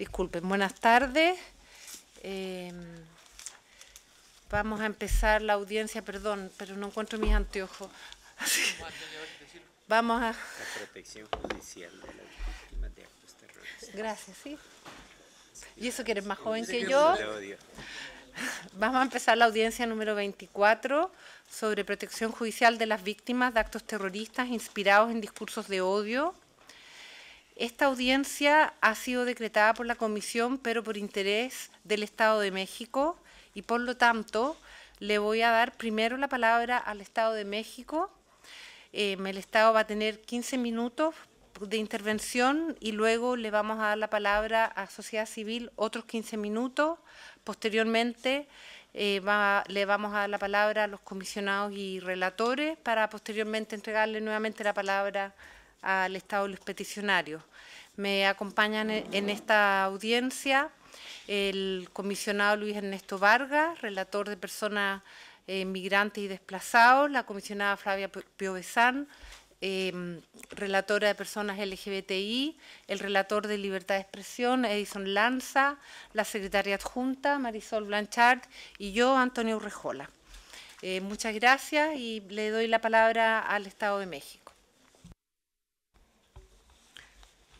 Disculpen, buenas tardes. Em, vamos a empezar la audiencia, perdón, pero no encuentro mis anteojos. vamos a... La protección judicial de las víctimas de actos terroristas. Gracias, sí. Y eso que eres más joven que yo. Vamos a empezar la audiencia número 24 sobre protección judicial de las víctimas de actos terroristas inspirados en discursos de odio. Esta audiencia ha sido decretada por la Comisión, pero por interés del Estado de México, y por lo tanto le voy a dar primero la palabra al Estado de México. Eh, el Estado va a tener 15 minutos de intervención y luego le vamos a dar la palabra a sociedad civil otros 15 minutos. Posteriormente eh, le vamos a dar la palabra a los comisionados y relatores para posteriormente entregarle nuevamente la palabra al Estado y los peticionarios. Me acompañan e-, en esta audiencia el comisionado Luis Ernesto Vargas, relator de personas eh, migrantes y desplazados, la comisionada Flavia Piovesan, em, relatora de personas LGBTI, el relator de libertad de expresión, Edison Lanza, la secretaria adjunta, Marisol Blanchard, y yo, Antonio Urrejola. Eh, muchas gracias y le doy la palabra al Estado de México.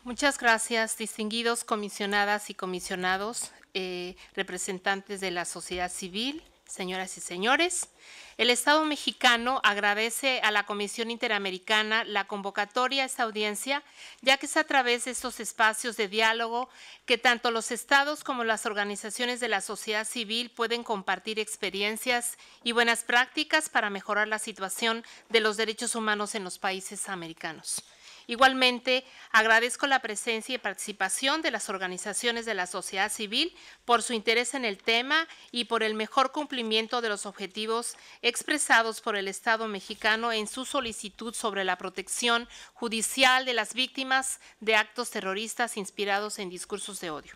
Muchas gracias, distinguidos comisionadas y comisionados, eh, representantes de la sociedad civil, señoras y señores. El Estado mexicano agradece a la Comisión Interamericana la convocatoria a esta audiencia, ya que es a través de estos espacios de diálogo que tanto los estados como las organizaciones de la sociedad civil pueden compartir experiencias y buenas prácticas para mejorar la situación de los derechos humanos en los países americanos. Igualmente, agradezco la presencia y participación de las organizaciones de la sociedad civil por su interés en el tema y por el mejor cumplimiento de los objetivos expresados por el Estado mexicano en su solicitud sobre la protección judicial de las víctimas de actos terroristas inspirados en discursos de odio.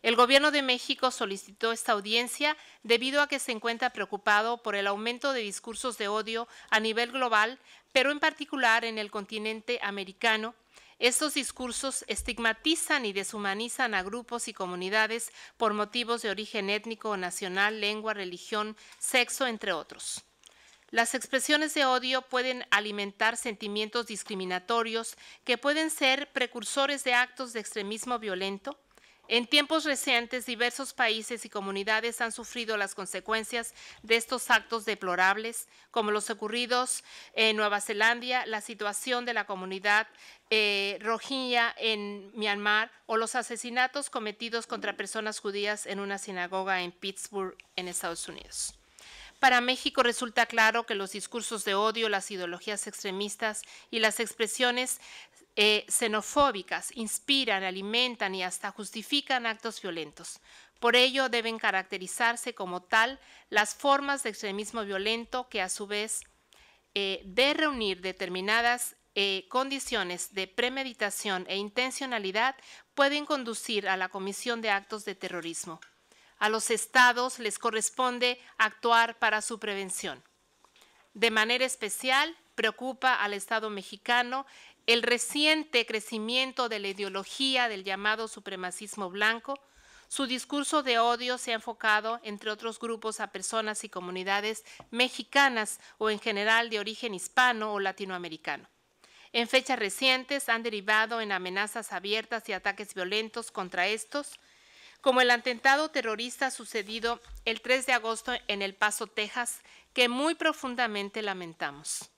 El Gobierno de México solicitó esta audiencia debido a que se encuentra preocupado por el aumento de discursos de odio a nivel global pero en particular en el continente americano, estos discursos estigmatizan y deshumanizan a grupos y comunidades por motivos de origen étnico o nacional, lengua, religión, sexo, entre otros. Las expresiones de odio pueden alimentar sentimientos discriminatorios que pueden ser precursores de actos de extremismo violento, en tiempos recientes, diversos países y comunidades han sufrido las consecuencias de estos actos deplorables, como los ocurridos en Nueva Zelanda, la situación de la comunidad eh, rohingya en Myanmar o los asesinatos cometidos contra personas judías en una sinagoga en Pittsburgh, en Estados Unidos. Para México resulta claro que los discursos de odio, las ideologías extremistas y las expresiones eh, xenofóbicas inspiran, alimentan y hasta justifican actos violentos. Por ello deben caracterizarse como tal las formas de extremismo violento que a su vez eh, de reunir determinadas eh, condiciones de premeditación e intencionalidad pueden conducir a la comisión de actos de terrorismo. A los estados les corresponde actuar para su prevención. De manera especial, preocupa al Estado mexicano el reciente crecimiento de la ideología del llamado supremacismo blanco, su discurso de odio se ha enfocado, entre otros grupos, a personas y comunidades mexicanas o en general de origen hispano o latinoamericano. En fechas recientes han derivado en amenazas abiertas y ataques violentos contra estos, como el atentado terrorista sucedido el 3 de agosto en El Paso, Texas, que muy profundamente lamentamos.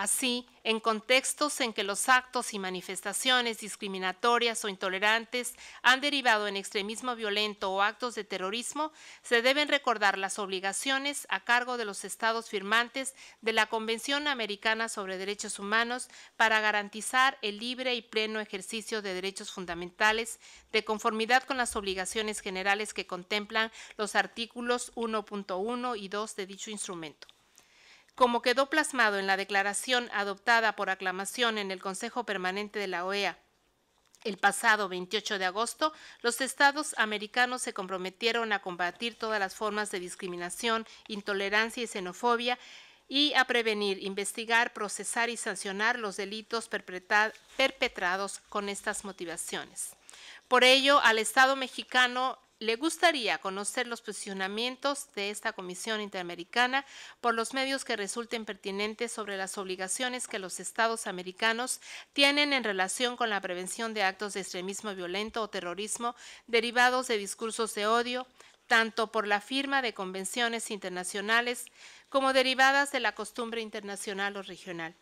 Así, en contextos en que los actos y manifestaciones discriminatorias o intolerantes han derivado en extremismo violento o actos de terrorismo, se deben recordar las obligaciones a cargo de los estados firmantes de la Convención Americana sobre Derechos Humanos para garantizar el libre y pleno ejercicio de derechos fundamentales de conformidad con las obligaciones generales que contemplan los artículos 1.1 y 2 de dicho instrumento como quedó plasmado en la declaración adoptada por aclamación en el Consejo Permanente de la OEA el pasado 28 de agosto, los estados americanos se comprometieron a combatir todas las formas de discriminación, intolerancia y xenofobia y a prevenir, investigar, procesar y sancionar los delitos perpetrados con estas motivaciones. Por ello, al Estado mexicano le gustaría conocer los posicionamientos de esta Comisión Interamericana por los medios que resulten pertinentes sobre las obligaciones que los estados americanos tienen en relación con la prevención de actos de extremismo violento o terrorismo derivados de discursos de odio, tanto por la firma de convenciones internacionales como derivadas de la costumbre internacional o regional.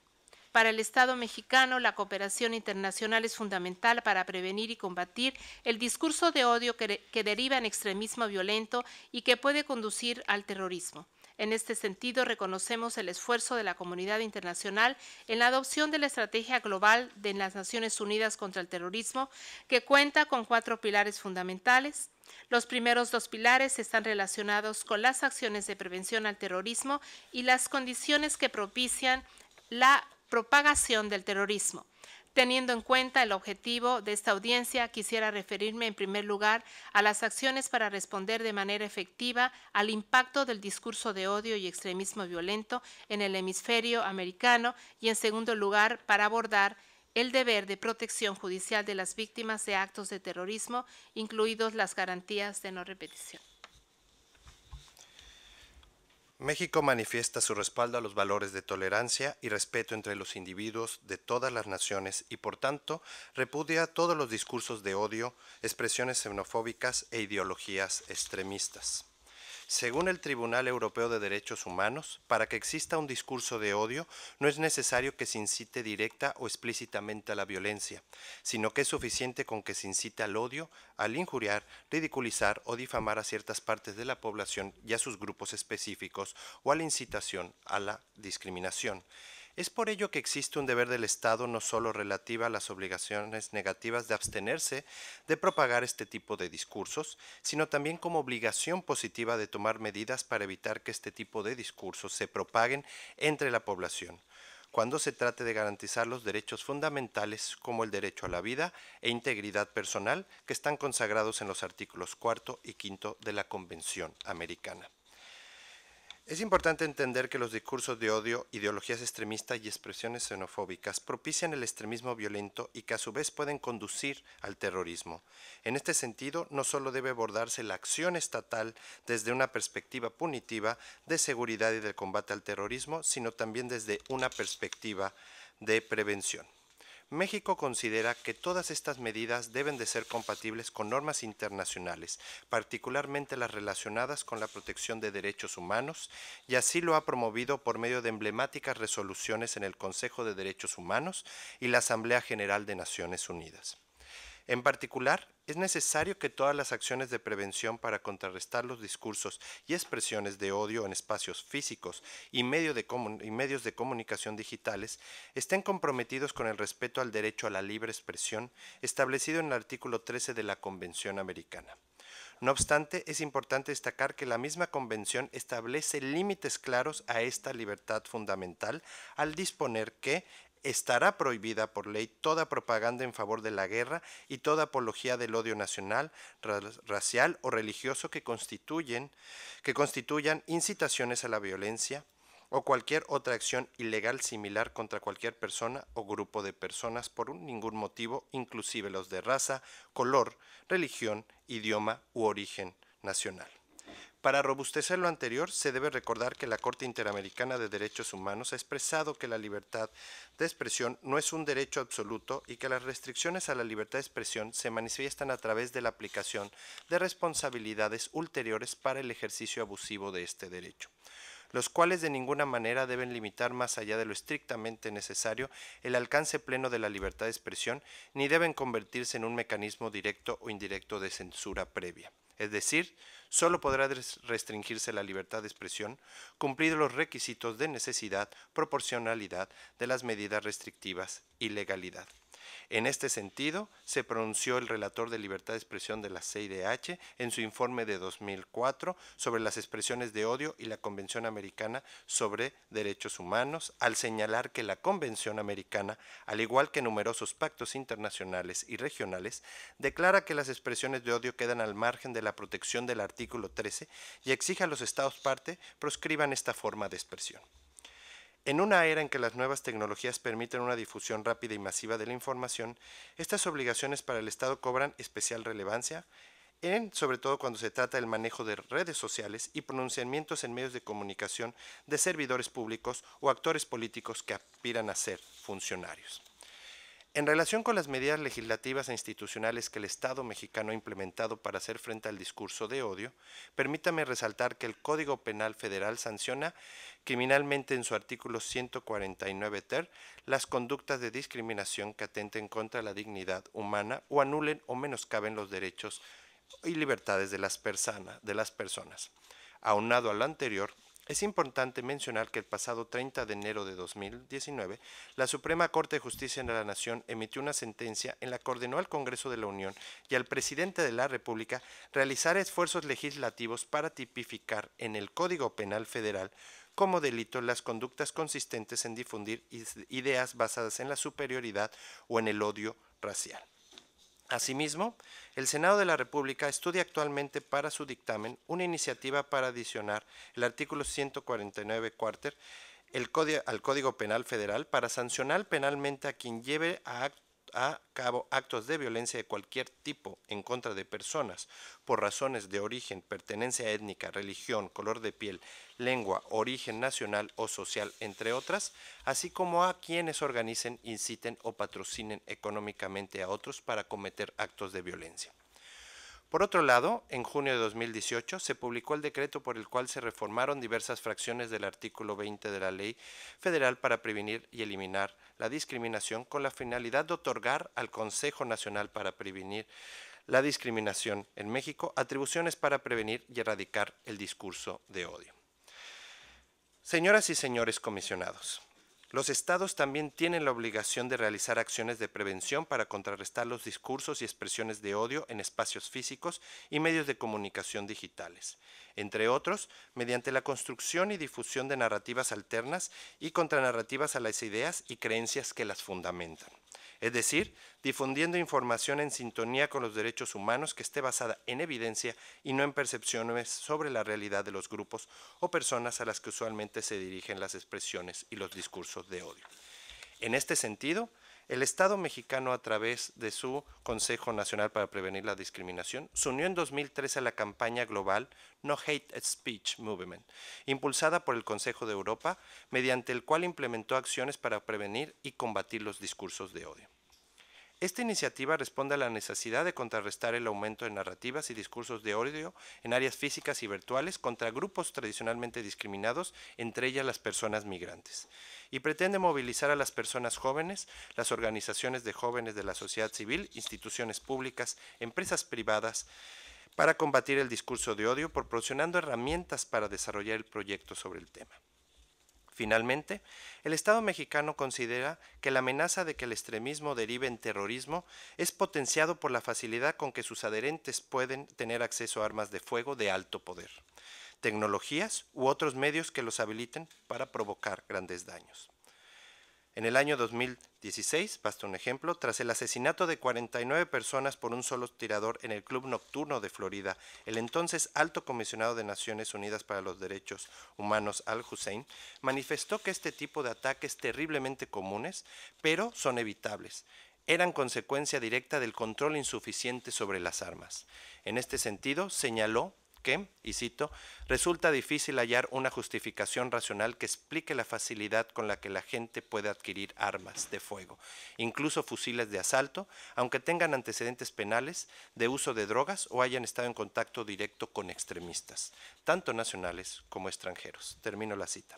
Para el Estado mexicano, la cooperación internacional es fundamental para prevenir y combatir el discurso de odio que, deriva en extremismo violento y que puede conducir al terrorismo. En este sentido, reconocemos el esfuerzo de la comunidad internacional en la adopción de la Estrategia Global de las Naciones Unidas contra el Terrorismo, que cuenta con cuatro pilares fundamentales. Los primeros dos pilares están relacionados con las acciones de prevención al terrorismo y las condiciones que propician la propagación del terrorismo. Teniendo en cuenta el objetivo de esta audiencia, quisiera referirme en primer lugar a las acciones para responder de manera efectiva al impacto del discurso de odio y extremismo violento en el hemisferio americano y, en segundo lugar, para abordar el deber de protección judicial de las víctimas de actos de terrorismo, incluidos las garantías de no repetición. México manifiesta su respaldo a los valores de tolerancia y respeto entre los individuos de todas las naciones y por tanto repudia todos los discursos de odio, expresiones xenofóbicas e ideologías extremistas. Según el Tribunal Europeo de Derechos Humanos, para que exista un discurso de odio no es necesario que se incite directa o explícitamente a la violencia, sino que es suficiente con que se incite al odio al injuriar, ridiculizar o difamar a ciertas partes de la población y a sus grupos específicos o a la incitación a la discriminación. Es por ello que existe un deber del Estado no solo relativa a las obligaciones negativas de abstenerse de propagar este tipo de discursos, sino también como obligación positiva de tomar medidas para evitar que este tipo de discursos se propaguen entre la población cuando se trate de garantizar los derechos fundamentales como el derecho a la vida e integridad personal que están consagrados en los artículos cuarto y quinto de la Convención Americana. Es importante entender que los discursos de odio, ideologías extremistas y expresiones xenofóbicas propician el extremismo violento y que a su vez pueden conducir al terrorismo. En este sentido, no solo debe abordarse la acción estatal desde una perspectiva punitiva de seguridad y del combate al terrorismo, sino también desde una perspectiva de prevención. México considera que todas estas medidas deben de ser compatibles con normas internacionales, particularmente las relacionadas con la protección de derechos humanos, y así lo ha promovido por medio de emblemáticas resoluciones en el Consejo de Derechos Humanos y la Asamblea General de Naciones Unidas. En particular, es necesario que todas las acciones de prevención para contrarrestar los discursos y expresiones de odio en espacios físicos y, medios de comunicación digitales estén comprometidos con el respeto al derecho a la libre expresión establecido en el artículo 13 de la Convención Americana. No obstante, es importante destacar que la misma convención establece límites claros a esta libertad fundamental al disponer que estará prohibida por ley toda propaganda en favor de la guerra y toda apología del odio nacional, racial o religioso que constituyen que constituyan incitaciones a la violencia o cualquier otra acción ilegal similar contra cualquier persona o grupo de personas por ningún motivo, inclusive los de raza, color, religión, idioma u origen nacional. Para robustecer lo anterior, se debe recordar que la Corte Interamericana de Derechos Humanos ha expresado que la libertad de expresión no es un derecho absoluto y que las restricciones a la libertad de expresión se manifiestan a través de la aplicación de responsabilidades ulteriores para el ejercicio abusivo de este derecho los cuales de ninguna manera deben limitar más allá de lo estrictamente necesario el alcance pleno de la libertad de expresión, ni deben convertirse en un mecanismo directo o indirecto de censura previa es decir, solo podrá restringirse la libertad de expresión cumplido los requisitos de necesidad, proporcionalidad de las medidas restrictivas y legalidad. En este sentido, se pronunció el relator de libertad de expresión de la CIDH en su informe de 2004 sobre las expresiones de odio y la Convención Americana sobre Derechos Humanos, al señalar que la Convención Americana, al igual que numerosos pactos internacionales y regionales, declara que las expresiones de odio quedan al margen de la protección del artículo 13 y exige a los Estados parte proscriban esta forma de expresión. En una era en que las nuevas tecnologías permiten una difusión rápida y masiva de la información, estas obligaciones para el Estado cobran especial relevancia, en, sobre todo cuando se trata del manejo de redes sociales y pronunciamientos en medios de comunicación de servidores públicos o actores políticos que aspiran a ser funcionarios. En relación con las medidas legislativas e institucionales que el Estado mexicano ha implementado para hacer frente al discurso de odio, permítame resaltar que el Código Penal Federal sanciona criminalmente en su artículo 149 ter las conductas de discriminación que atenten contra la dignidad humana o anulen o menoscaben los derechos y libertades de las, personas. Aunado a lo anterior, es importante mencionar que el pasado 30 de enero de 2019, la Suprema Corte de Justicia de la Nación emitió una sentencia en la que ordenó al Congreso de la Unión y al presidente de la República realizar esfuerzos legislativos para tipificar en el Código Penal Federal como delito las conductas consistentes en difundir ideas basadas en la superioridad o en el odio racial. Asimismo, el Senado de la República estudia actualmente para su dictamen una iniciativa para adicionar el artículo 149 cuarter al Código Penal Federal para sancionar penalmente a quien lleve a, a cabo actos de violencia de cualquier tipo en contra de personas por razones de origen, pertenencia étnica, religión, color de piel, lengua, origen nacional o social, entre otras, así como a quienes organicen, inciten o patrocinen económicamente a otros para cometer actos de violencia. Por otro lado, en junio de 2018 se publicó el decreto por el cual se reformaron diversas fracciones del artículo 20 de la Ley Federal para prevenir y eliminar la discriminación con la finalidad de otorgar al Consejo Nacional para prevenir la discriminación en México atribuciones para prevenir y erradicar el discurso de odio. Señoras y señores comisionados, los estados también tienen la obligación de realizar acciones de prevención para contrarrestar los discursos y expresiones de odio en espacios físicos y medios de comunicación digitales, entre otros, mediante la construcción y difusión de narrativas alternas y contranarrativas a las ideas y creencias que las fundamentan es decir, difundiendo información en sintonía con los derechos humanos que esté basada en evidencia y no en percepciones sobre la realidad de los grupos o personas a las que usualmente se dirigen las expresiones y los discursos de odio. En este sentido, el Estado mexicano, a través de su Consejo Nacional para Prevenir la Discriminación, se unió en 2013 a la campaña global No Hate Speech Movement, impulsada por el Consejo de Europa, mediante el cual implementó acciones para prevenir y combatir los discursos de odio. Esta iniciativa responde a la necesidad de contrarrestar el aumento de narrativas y discursos de odio en áreas físicas y virtuales contra grupos tradicionalmente discriminados, entre ellas las personas migrantes, y pretende movilizar a las personas jóvenes, las organizaciones de jóvenes de la sociedad civil, instituciones públicas, empresas privadas, para combatir el discurso de odio, proporcionando herramientas para desarrollar el proyecto sobre el tema. Finalmente, el Estado mexicano considera que la amenaza de que el extremismo derive en terrorismo es potenciado por la facilidad con que sus adherentes pueden tener acceso a armas de fuego de alto poder, tecnologías u otros medios que los habiliten para provocar grandes daños. En el año 2016, basta un ejemplo, tras el asesinato de 49 personas por un solo tirador en el Club Nocturno de Florida, el entonces alto comisionado de Naciones Unidas para los Derechos Humanos, Al Hussein, manifestó que este tipo de ataques terriblemente comunes, pero son evitables eran consecuencia directa del control insuficiente sobre las armas. En este sentido, señaló que, y cito, resulta difícil hallar una justificación racional que explique la facilidad con la que la gente puede adquirir armas de fuego, incluso fusiles de asalto, aunque tengan antecedentes penales de uso de drogas o hayan estado en contacto directo con extremistas, tanto nacionales como extranjeros. Termino la cita.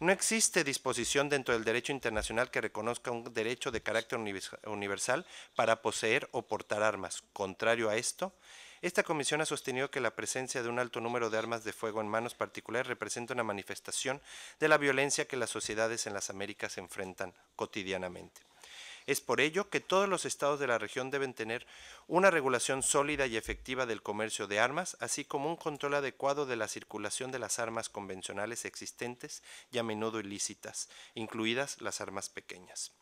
No existe disposición dentro del derecho internacional que reconozca un derecho de carácter universal para poseer o portar armas. Contrario a esto, esta comisión ha sostenido que la presencia de un alto número de armas de fuego en manos particulares representa una manifestación de la violencia que las sociedades en las Américas enfrentan cotidianamente. Es por ello que todos los estados de la región deben tener una regulación sólida y efectiva del comercio de armas, así como un control adecuado de la circulación de las armas convencionales existentes y a menudo ilícitas, incluidas las armas pequeñas.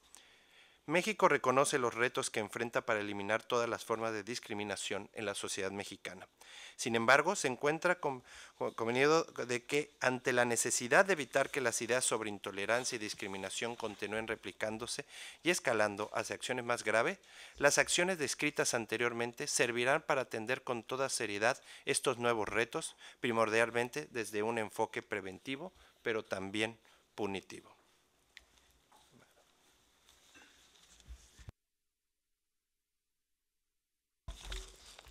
México reconoce los retos que enfrenta para eliminar todas las formas de discriminación en la sociedad mexicana. Sin embargo, se encuentra convenido de que ante la necesidad de evitar que las ideas sobre intolerancia y discriminación continúen replicándose y escalando hacia acciones más graves, las acciones descritas anteriormente servirán para atender con toda seriedad estos nuevos retos, primordialmente desde un enfoque preventivo, pero también punitivo.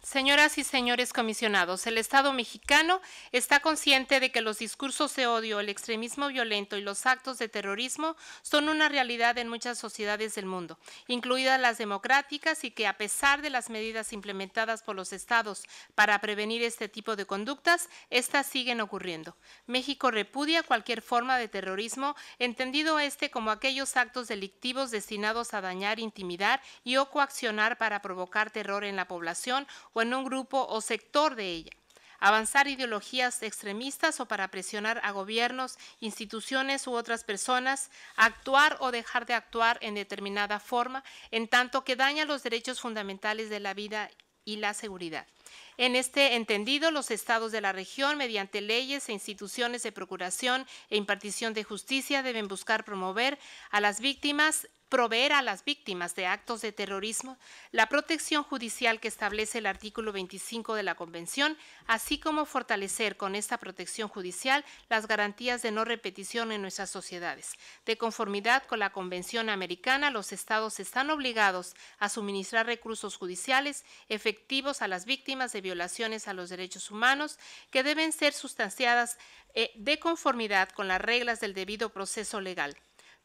Señoras y señores comisionados, el Estado mexicano está consciente de que los discursos de odio, el extremismo violento y los actos de terrorismo son una realidad en muchas sociedades del mundo, incluidas las democráticas, y que a pesar de las medidas implementadas por los Estados para prevenir este tipo de conductas, estas siguen ocurriendo. México repudia cualquier forma de terrorismo, entendido este como aquellos actos delictivos destinados a dañar, intimidar y o coaccionar para provocar terror en la población o en un grupo o sector de ella avanzar ideologías extremistas o para presionar a gobiernos, instituciones u otras personas, actuar o dejar de actuar en determinada forma, en tanto que daña los derechos fundamentales de la vida y la seguridad. En este entendido, los estados de la región, mediante leyes e instituciones de procuración e impartición de justicia, deben buscar promover a las víctimas proveer a las víctimas de actos de terrorismo la protección judicial que establece el artículo 25 de la Convención, así como fortalecer con esta protección judicial las garantías de no repetición en nuestras sociedades. De conformidad con la Convención americana, los estados están obligados a suministrar recursos judiciales efectivos a las víctimas de violaciones a los derechos humanos que deben ser sustanciadas eh, de conformidad con las reglas del debido proceso legal.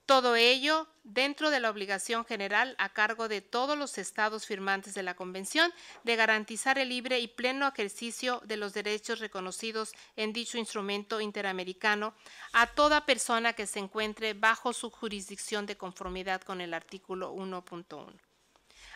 Todo ello dentro de la obligación general a cargo de todos los estados firmantes de la Convención de garantizar el libre y pleno ejercicio de los derechos reconocidos en dicho instrumento interamericano a toda persona que se encuentre bajo su jurisdicción de conformidad con el artículo 1.1.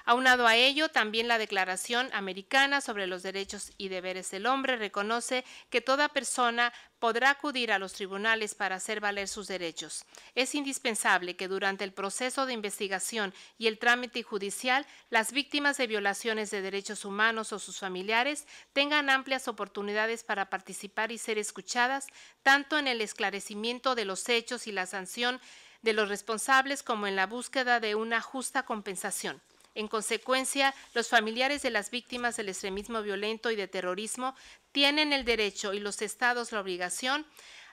Aunado a ello, también la Declaración Americana sobre los Derechos y Deberes del Hombre reconoce que toda persona podrá acudir a los tribunales para hacer valer sus derechos. Es indispensable que durante el proceso de investigación y el trámite judicial, las víctimas de violaciones de derechos humanos o sus familiares tengan amplias oportunidades para participar y ser escuchadas, tanto en el esclarecimiento de los hechos y la sanción de los responsables como en la búsqueda de una justa compensación. En consecuencia, los familiares de las víctimas del extremismo violento y de terrorismo tienen el derecho y los estados la obligación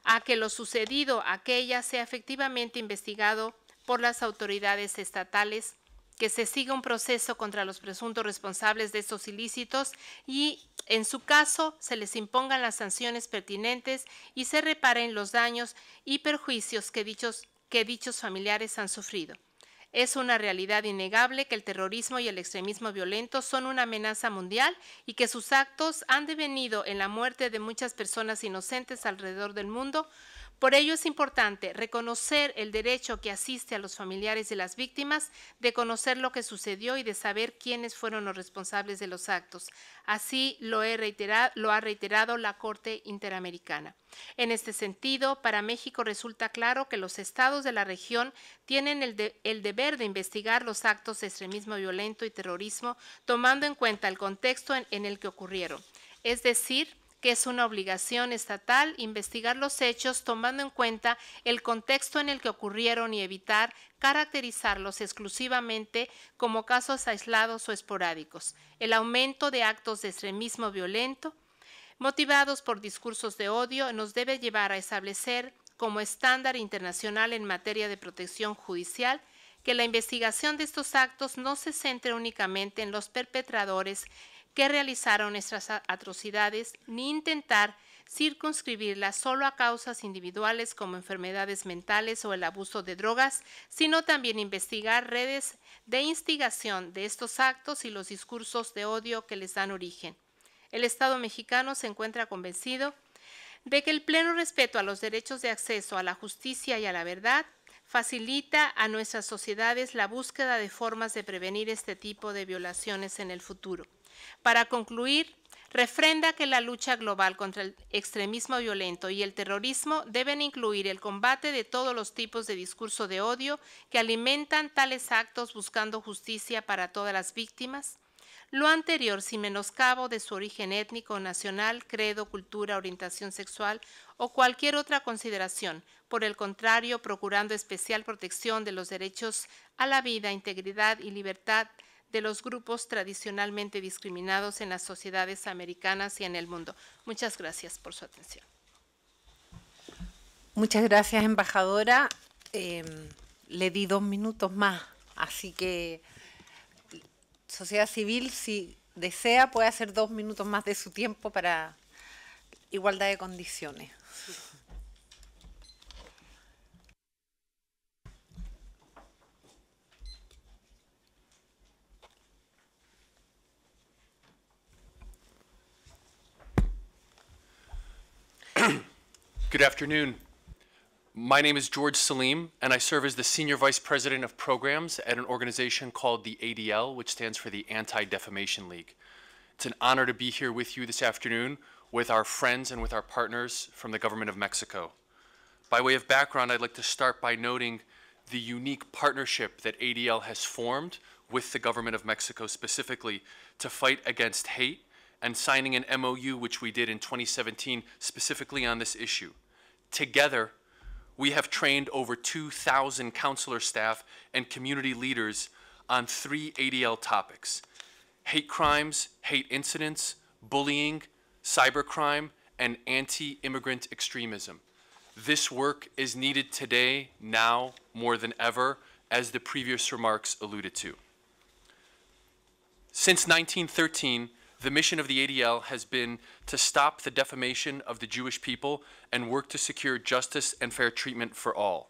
a que lo sucedido aquella sea efectivamente investigado por las autoridades estatales que se siga un proceso contra los presuntos responsables de estos ilícitos y, en su caso, se les impongan las sanciones pertinentes y se reparen los daños y perjuicios que dichos, que dichos familiares han sufrido. Es una realidad innegable que el terrorismo y el extremismo violento son una amenaza mundial y que sus actos han devenido en la muerte de muchas personas inocentes alrededor del mundo, por ello es importante reconocer el derecho que asiste a los familiares de las víctimas de conocer lo que sucedió y de saber quiénes fueron los responsables de los actos. Así lo, ha reiterado la Corte Interamericana. En este sentido, para México resulta claro que los estados de la región tienen el, deber de investigar los actos de extremismo violento y terrorismo tomando en cuenta el contexto en el que ocurrieron. Es decir, que es una obligación estatal investigar los hechos tomando en cuenta el contexto en el que ocurrieron y evitar caracterizarlos exclusivamente como casos aislados o esporádicos. El aumento de actos de extremismo violento motivados por discursos de odio nos debe llevar a establecer como estándar internacional en materia de protección judicial que la investigación de estos actos no se centre únicamente en los perpetradores que realizaron estas atrocidades ni intentar circunscribirlas solo a causas individuales como enfermedades mentales o el abuso de drogas, sino también investigar redes de instigación de estos actos y los discursos de odio que les dan origen. El Estado mexicano se encuentra convencido de que el pleno respeto a los derechos de acceso a la justicia y a la verdad facilita a nuestras sociedades la búsqueda de formas de prevenir este tipo de violaciones en el futuro. Para concluir, refrenda que la lucha global contra el extremismo violento y el terrorismo deben incluir el combate de todos los tipos de discurso de odio que alimentan tales actos buscando justicia para todas las víctimas, lo anterior sin menoscabo de su origen étnico, nacional, credo, cultura, orientación sexual o cualquier otra consideración, por el contrario, procurando especial protección de los derechos a la vida, integridad y libertad de los grupos tradicionalmente discriminados en las sociedades americanas y en el mundo. Muchas gracias por su atención. Muchas gracias, embajadora. Em, le di dos minutos más, así que sociedad civil, si desea, puede hacer dos minutos más de su tiempo para igualdad de condiciones. Good afternoon. My name is George Salim, and I serve as the Senior Vice President of Programs at an organization called the ADL, which stands for the Anti Defamation League. It's an honor to be here with you this afternoon with our friends and with our partners from the Government of Mexico. By way of background, I'd like to start by noting the unique partnership that ADL has formed with the Government of Mexico specifically to fight against hate and signing an MOU, which we did in 2017, specifically on this issue. Together, we have trained over 2,000 counselor staff and community leaders on three ADL topics hate crimes, hate incidents, bullying, cybercrime, and anti immigrant extremism. This work is needed today, now, more than ever, as the previous remarks alluded to. Since 1913, the mission of the ADL has been to stop the defamation of the Jewish people and work to secure justice and fair treatment for all.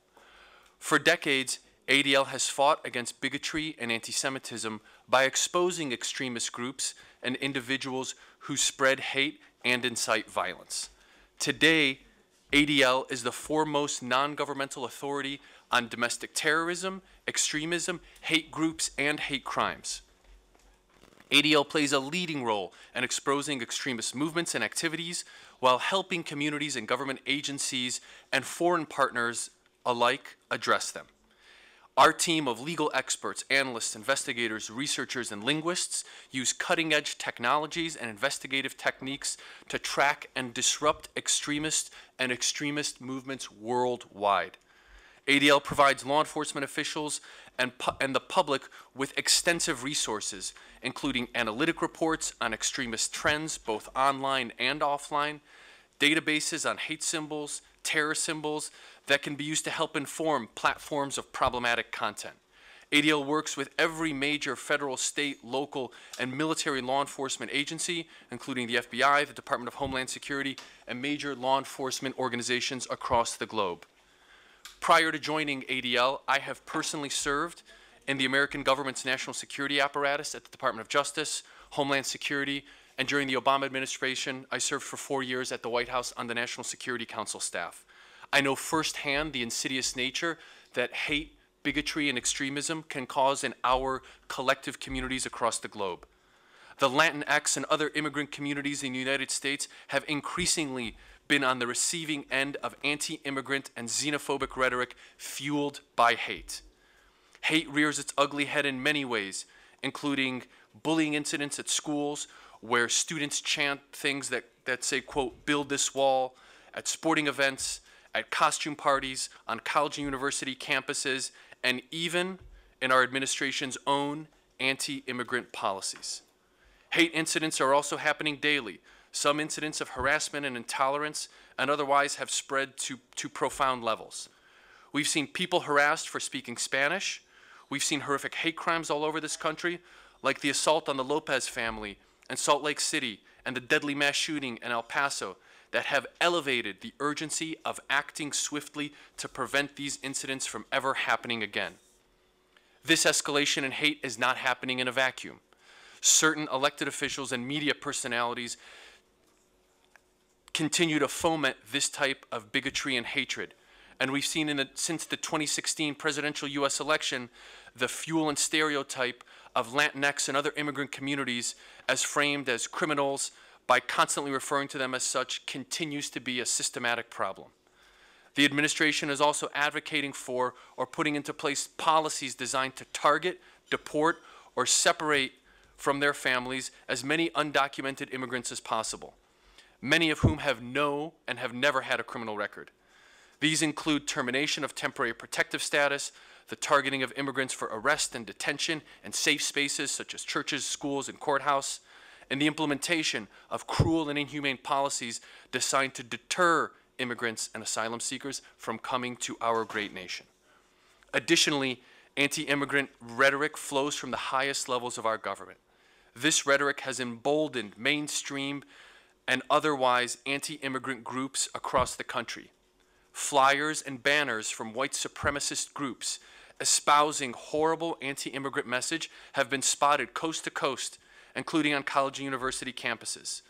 For decades, ADL has fought against bigotry and anti-Semitism by exposing extremist groups and individuals who spread hate and incite violence. Today, ADL is the foremost non-governmental authority on domestic terrorism, extremism, hate groups, and hate crimes. ADL plays a leading role in exposing extremist movements and activities while helping communities and government agencies and foreign partners alike address them. Our team of legal experts, analysts, investigators, researchers, and linguists use cutting edge technologies and investigative techniques to track and disrupt extremist and extremist movements worldwide. ADL provides law enforcement officials and, and the public with extensive resources, including analytic reports on extremist trends, both online and offline, databases on hate symbols, terror symbols that can be used to help inform platforms of problematic content. ADL works with every major federal, state, local, and military law enforcement agency, including the FBI, the Department of Homeland Security, and major law enforcement organizations across the globe. Prior to joining ADL, I have personally served in the American government's national security apparatus at the Department of Justice, Homeland Security, and during the Obama administration, I served for four years at the White House on the National Security Council staff. I know firsthand the insidious nature that hate, bigotry, and extremism can cause in our collective communities across the globe. The Latinx and other immigrant communities in the United States have increasingly been on the receiving end of anti immigrant and xenophobic rhetoric fueled by hate. Hate rears its ugly head in many ways, including bullying incidents at schools where students chant things that, that say, quote, build this wall, at sporting events, at costume parties, on college and university campuses, and even in our administration's own anti immigrant policies. Hate incidents are also happening daily some incidents of harassment and intolerance and otherwise have spread to, to profound levels. We've seen people harassed for speaking Spanish. We've seen horrific hate crimes all over this country, like the assault on the Lopez family and Salt Lake City and the deadly mass shooting in El Paso that have elevated the urgency of acting swiftly to prevent these incidents from ever happening again. This escalation in hate is not happening in a vacuum. Certain elected officials and media personalities continue to foment this type of bigotry and hatred. And we've seen the, since the 2016 presidential US election, the fuel and stereotype of Latinx and other immigrant communities as framed as criminals by constantly referring to them as such continues to be a systematic problem. The administration is also advocating for or putting into place policies designed to target, deport, or separate from their families as many undocumented immigrants as possible many of whom have no and have never had a criminal record. These include termination of temporary protective status, the targeting of immigrants for arrest and detention, and safe spaces such as churches, schools, and courthouse, and the implementation of cruel and inhumane policies designed to deter immigrants and asylum seekers from coming to our great nation. Additionally, anti-immigrant rhetoric flows from the highest levels of our government. This rhetoric has emboldened mainstream and otherwise anti immigrant groups across the country, flyers and banners from white supremacist groups espousing horrible anti-immigrant message have been spotted coast to coast, including on college and university campuses.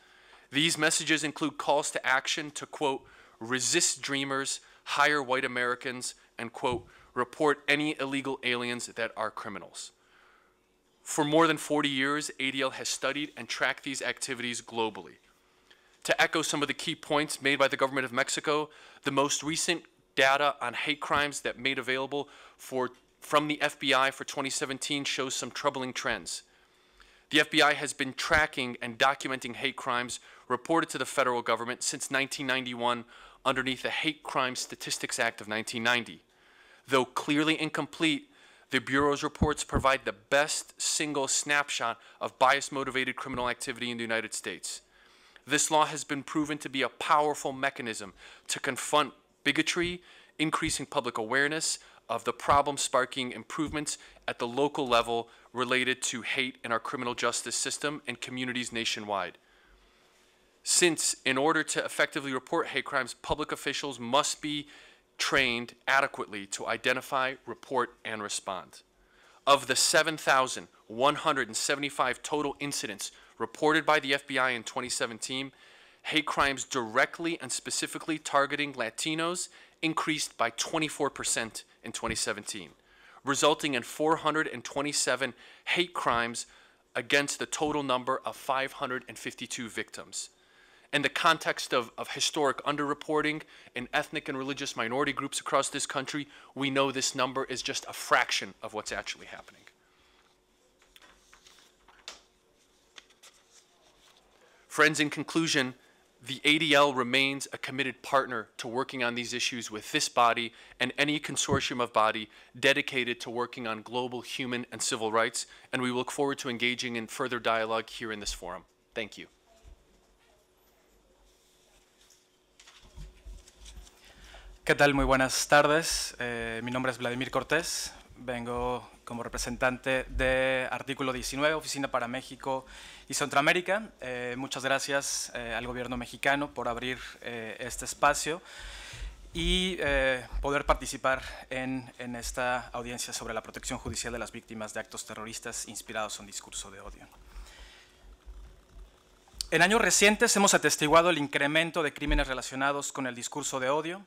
These messages include calls to action to, quote, resist dreamers, hire white Americans, and, quote, report any illegal aliens that are criminals. For more than 40 years, ADL has studied and tracked these activities globally. To echo some of the key points made by the government of Mexico, the most recent data on hate crimes that made available for, from the FBI for 2017 shows some troubling trends. The FBI has been tracking and documenting hate crimes reported to the federal government since 1991 underneath the Hate Crime Statistics Act of 1990. Though clearly incomplete, the Bureau's reports provide the best single snapshot of bias motivated criminal activity in the United States. This law has been proven to be a powerful mechanism to confront bigotry, increasing public awareness of the problem sparking improvements at the local level related to hate in our criminal justice system and communities nationwide. Since, in order to effectively report hate crimes, public officials must be trained adequately to identify, report, and respond. Of the 7,175 total incidents reported by the FBI in 2017, hate crimes directly and specifically targeting Latinos increased by 24% in 2017, resulting in 427 hate crimes against the total number of 552 victims. In the context of, of historic underreporting in ethnic and religious minority groups across this country, we know this number is just a fraction of what's actually happening. Friends, in conclusion, the ADL remains a committed partner to working on these issues with this body and any consortium of body dedicated to working on global human and civil rights, and we look forward to engaging in further dialogue here in this forum. Thank you. ¿Qué tal? Muy buenas tardes. Eh, mi nombre es Vladimir Cortés. Vengo como representante de Artículo 19, Oficina para México y Centroamérica. Eh, muchas gracias eh, al gobierno mexicano por abrir eh, este espacio y poder participar en, en esta audiencia sobre la protección judicial de las víctimas de actos terroristas inspirados en discurso de odio. En años recientes hemos atestiguado el incremento de crímenes relacionados con el discurso de odio,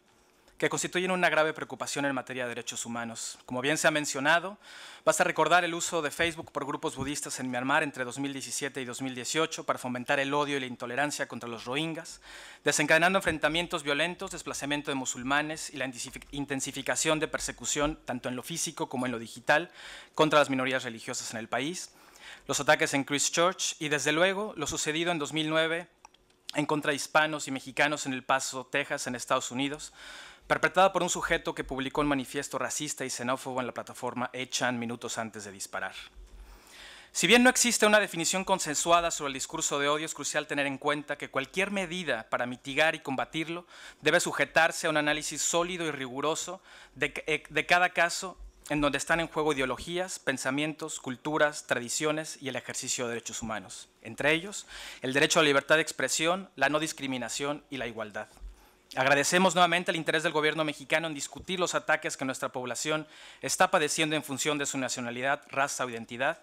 que constituyen una grave preocupación en materia de derechos humanos. Como bien se ha mencionado, basta recordar el uso de Facebook por grupos budistas en Myanmar entre 2017 y 2018 para fomentar el odio y la intolerancia contra los rohingyas, desencadenando enfrentamientos violentos, desplazamiento de musulmanes y la intensificación de persecución tanto en lo físico como en lo digital contra las minorías religiosas en el país, los ataques en Christchurch y desde luego lo sucedido en 2009 en contra de hispanos y mexicanos en El Paso, Texas, en Estados Unidos, perpetrada por un sujeto que publicó un manifiesto racista y xenófobo en la plataforma Echan minutos antes de disparar. Si bien no existe una definición consensuada sobre el discurso de odio, es crucial tener en cuenta que cualquier medida para mitigar y combatirlo debe sujetarse a un análisis sólido y riguroso de, eh, de cada caso en donde están en juego ideologías, pensamientos, culturas, tradiciones y el ejercicio de derechos humanos, entre ellos el derecho a la libertad de expresión, la no discriminación y la igualdad. Agradecemos nuevamente el interés del gobierno mexicano en discutir los ataques que nuestra población está padeciendo en función de su nacionalidad, raza o identidad.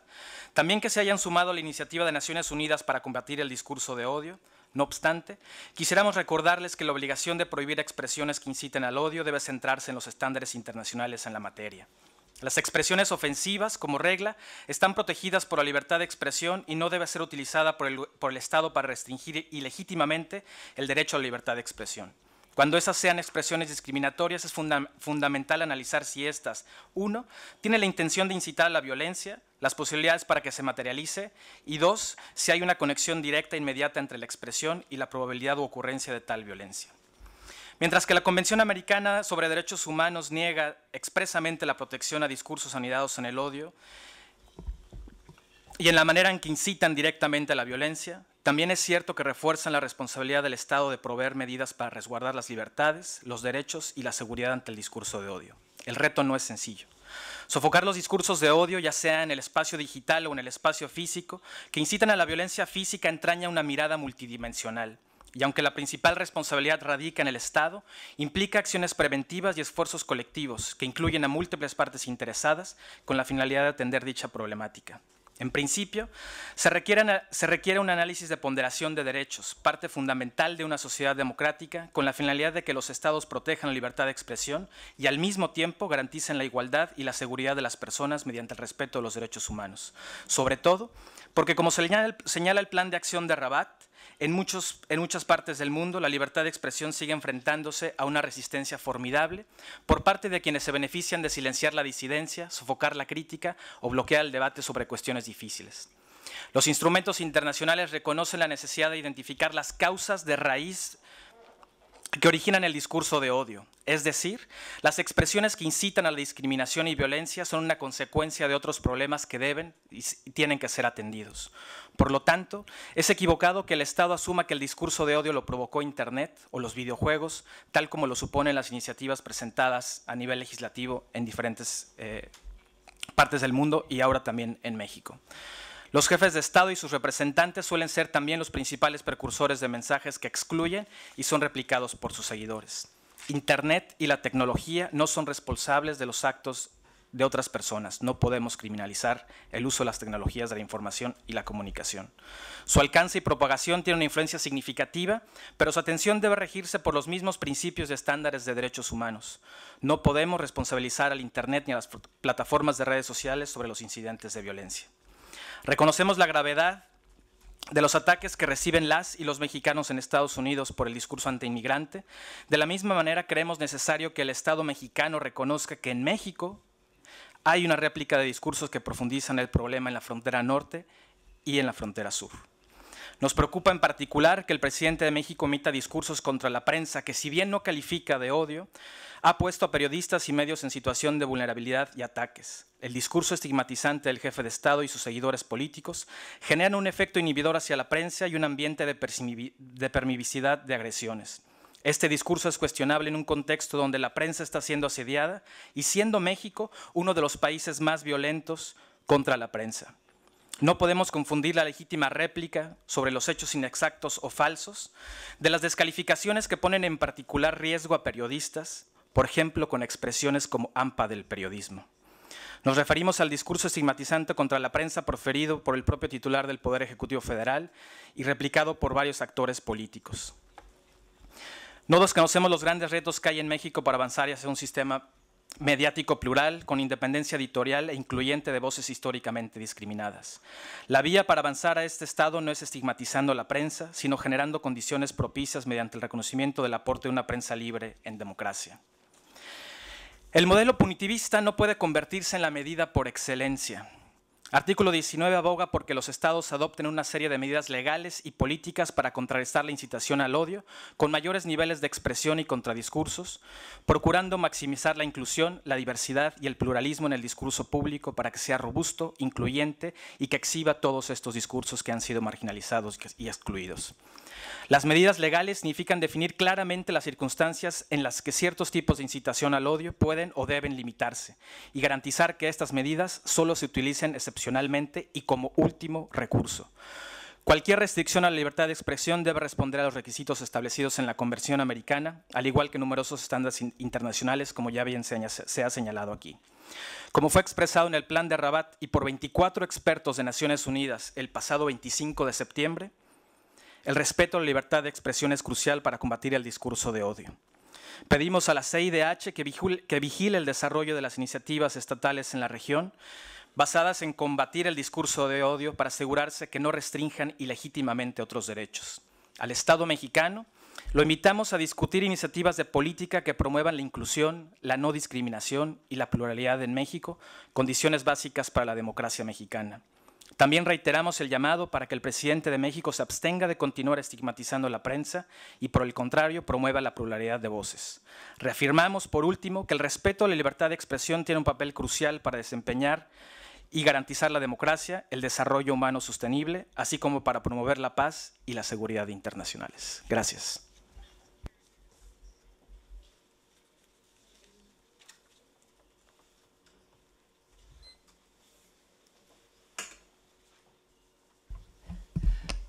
También que se hayan sumado a la iniciativa de Naciones Unidas para combatir el discurso de odio. No obstante, quisiéramos recordarles que la obligación de prohibir expresiones que inciten al odio debe centrarse en los estándares internacionales en la materia. Las expresiones ofensivas, como regla, están protegidas por la libertad de expresión y no debe ser utilizada por el, por el Estado para restringir ilegítimamente el derecho a la libertad de expresión. Cuando esas sean expresiones discriminatorias, es fundamental analizar si éstas, uno, tiene la intención de incitar a la violencia, las posibilidades para que se materialice, y dos, si hay una conexión directa e inmediata entre la expresión y la probabilidad o ocurrencia de tal violencia. Mientras que la Convención Americana sobre Derechos Humanos niega expresamente la protección a discursos anidados en el odio y en la manera en que incitan directamente a la violencia, también es cierto que refuerzan la responsabilidad del Estado de proveer medidas para resguardar las libertades, los derechos y la seguridad ante el discurso de odio. El reto no es sencillo. Sofocar los discursos de odio, ya sea en el espacio digital o en el espacio físico, que incitan a la violencia física entraña una mirada multidimensional. Y aunque la principal responsabilidad radica en el Estado, implica acciones preventivas y esfuerzos colectivos que incluyen a múltiples partes interesadas con la finalidad de atender dicha problemática. En principio, se requiere, un análisis de ponderación de derechos, parte fundamental de una sociedad democrática, con la finalidad de que los estados protejan la libertad de expresión y al mismo tiempo garanticen la igualdad y la seguridad de las personas mediante el respeto de los derechos humanos. Sobre todo, porque como señala el plan de acción de Rabat, en, muchos, en muchas partes del mundo, la libertad de expresión sigue enfrentándose a una resistencia formidable por parte de quienes se benefician de silenciar la disidencia, sofocar la crítica o bloquear el debate sobre cuestiones difíciles. Los instrumentos internacionales reconocen la necesidad de identificar las causas de raíz que originan el discurso de odio. Es decir, las expresiones que incitan a la discriminación y violencia son una consecuencia de otros problemas que deben y tienen que ser atendidos. Por lo tanto, es equivocado que el Estado asuma que el discurso de odio lo provocó Internet o los videojuegos, tal como lo suponen las iniciativas presentadas a nivel legislativo en diferentes eh, partes del mundo y ahora también en México. Los jefes de Estado y sus representantes suelen ser también los principales precursores de mensajes que excluyen y son replicados por sus seguidores. Internet y la tecnología no son responsables de los actos de otras personas. No podemos criminalizar el uso de las tecnologías de la información y la comunicación. Su alcance y propagación tiene una influencia significativa, pero su atención debe regirse por los mismos principios y estándares de derechos humanos. No podemos responsabilizar al Internet ni a las plataformas de redes sociales sobre los incidentes de violencia. Reconocemos la gravedad de los ataques que reciben las y los mexicanos en Estados Unidos por el discurso antiinmigrante. De la misma manera, creemos necesario que el Estado mexicano reconozca que en México hay una réplica de discursos que profundizan el problema en la frontera norte y en la frontera sur. Nos preocupa en particular que el presidente de México emita discursos contra la prensa que si bien no califica de odio, ha puesto a periodistas y medios en situación de vulnerabilidad y ataques. El discurso estigmatizante del jefe de Estado y sus seguidores políticos generan un efecto inhibidor hacia la prensa y un ambiente de, permisividad de agresiones. Este discurso es cuestionable en un contexto donde la prensa está siendo asediada y siendo México uno de los países más violentos contra la prensa. No podemos confundir la legítima réplica sobre los hechos inexactos o falsos de las descalificaciones que ponen en particular riesgo a periodistas, por ejemplo, con expresiones como AMPA del periodismo. Nos referimos al discurso estigmatizante contra la prensa proferido por el propio titular del Poder Ejecutivo Federal y replicado por varios actores políticos. No desconocemos los grandes retos que hay en México para avanzar hacia un sistema mediático plural, con independencia editorial e incluyente de voces históricamente discriminadas. La vía para avanzar a este estado no es estigmatizando la prensa, sino generando condiciones propicias mediante el reconocimiento del aporte de una prensa libre en democracia. El modelo punitivista no puede convertirse en la medida por excelencia, Artículo 19 aboga porque los estados adopten una serie de medidas legales y políticas para contrarrestar la incitación al odio, con mayores niveles de expresión y contradiscursos, procurando maximizar la inclusión, la diversidad y el pluralismo en el discurso público para que sea robusto, incluyente y que exhiba todos estos discursos que han sido marginalizados y excluidos. Las medidas legales significan definir claramente las circunstancias en las que ciertos tipos de incitación al odio pueden o deben limitarse y garantizar que estas medidas solo se utilicen excepcionalmente y como último recurso. Cualquier restricción a la libertad de expresión debe responder a los requisitos establecidos en la Convención Americana, al igual que numerosos estándares internacionales, como ya bien se ha señalado aquí. Como fue expresado en el Plan de Rabat y por 24 expertos de Naciones Unidas el pasado 25 de septiembre, el respeto a la libertad de expresión es crucial para combatir el discurso de odio. Pedimos a la CIDH que vigile, el desarrollo de las iniciativas estatales en la región basadas en combatir el discurso de odio para asegurarse que no restrinjan ilegítimamente otros derechos. Al Estado mexicano lo invitamos a discutir iniciativas de política que promuevan la inclusión, la no discriminación y la pluralidad en México, condiciones básicas para la democracia mexicana. También reiteramos el llamado para que el presidente de México se abstenga de continuar estigmatizando a la prensa y, por el contrario, promueva la pluralidad de voces. Reafirmamos, por último, que el respeto a la libertad de expresión tiene un papel crucial para desempeñar y garantizar la democracia, el desarrollo humano sostenible, así como para promover la paz y la seguridad internacionales. Gracias.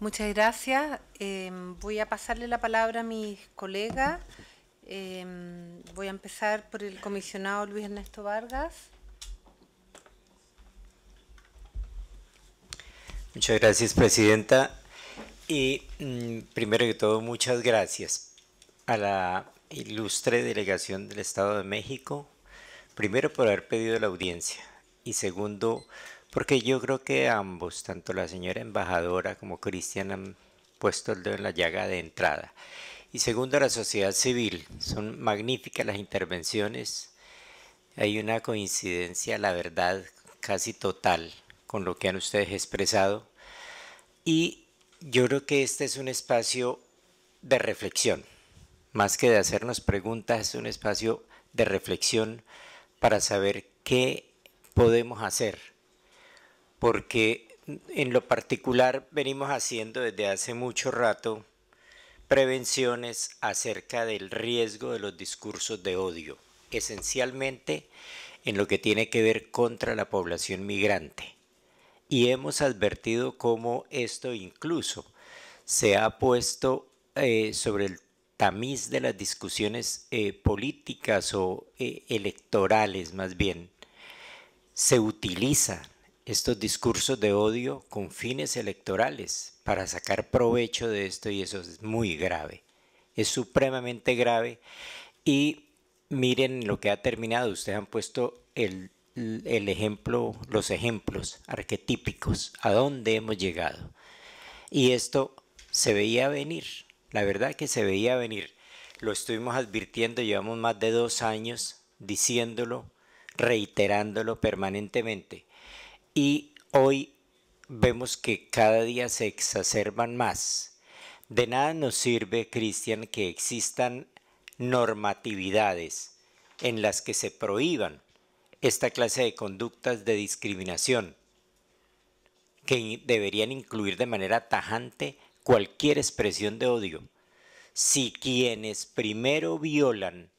Muchas gracias. Em, voy a pasarle la palabra a mis colegas. Em, voy a empezar por el comisionado Luis Ernesto Vargas. Muchas gracias, Presidenta. Y mm, primero que todo, muchas gracias a la ilustre delegación del Estado de México, primero por haber pedido la audiencia y segundo porque yo creo que ambos, tanto la señora embajadora como Cristian, han puesto el dedo en la llaga de entrada. Y segundo, la sociedad civil. Son magníficas las intervenciones. Hay una coincidencia, la verdad, casi total con lo que han ustedes expresado. Y yo creo que este es un espacio de reflexión. Más que de hacernos preguntas, es un espacio de reflexión para saber qué podemos hacer porque en lo particular venimos haciendo desde hace mucho rato prevenciones acerca del riesgo de los discursos de odio, esencialmente en lo que tiene que ver contra la población migrante. Y hemos advertido cómo esto incluso se ha puesto eh, sobre el tamiz de las discusiones eh, políticas o eh, electorales más bien. Se utiliza estos discursos de odio con fines electorales para sacar provecho de esto y eso es muy grave, es supremamente grave y miren lo que ha terminado, ustedes han puesto el, ejemplo, los ejemplos arquetípicos, a dónde hemos llegado y esto se veía venir, la verdad que se veía venir, lo estuvimos advirtiendo, llevamos más de dos años diciéndolo, reiterándolo permanentemente y hoy vemos que cada día se exacerban más. De nada nos sirve, Cristian, que existan normatividades en las que se prohíban esta clase de conductas de discriminación, que deberían incluir de manera tajante cualquier expresión de odio. Si quienes primero violan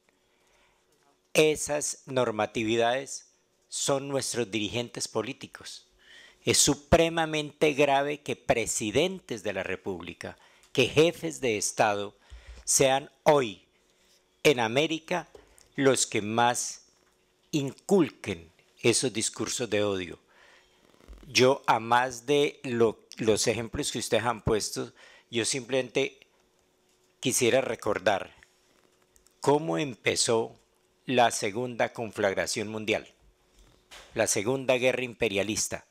esas normatividades son nuestros dirigentes políticos. Es supremamente grave que presidentes de la República, que jefes de Estado, sean hoy en América los que más inculquen esos discursos de odio. Yo, a más de los ejemplos que ustedes han puesto, yo simplemente quisiera recordar cómo empezó la segunda conflagración mundial la Segunda Guerra Imperialista.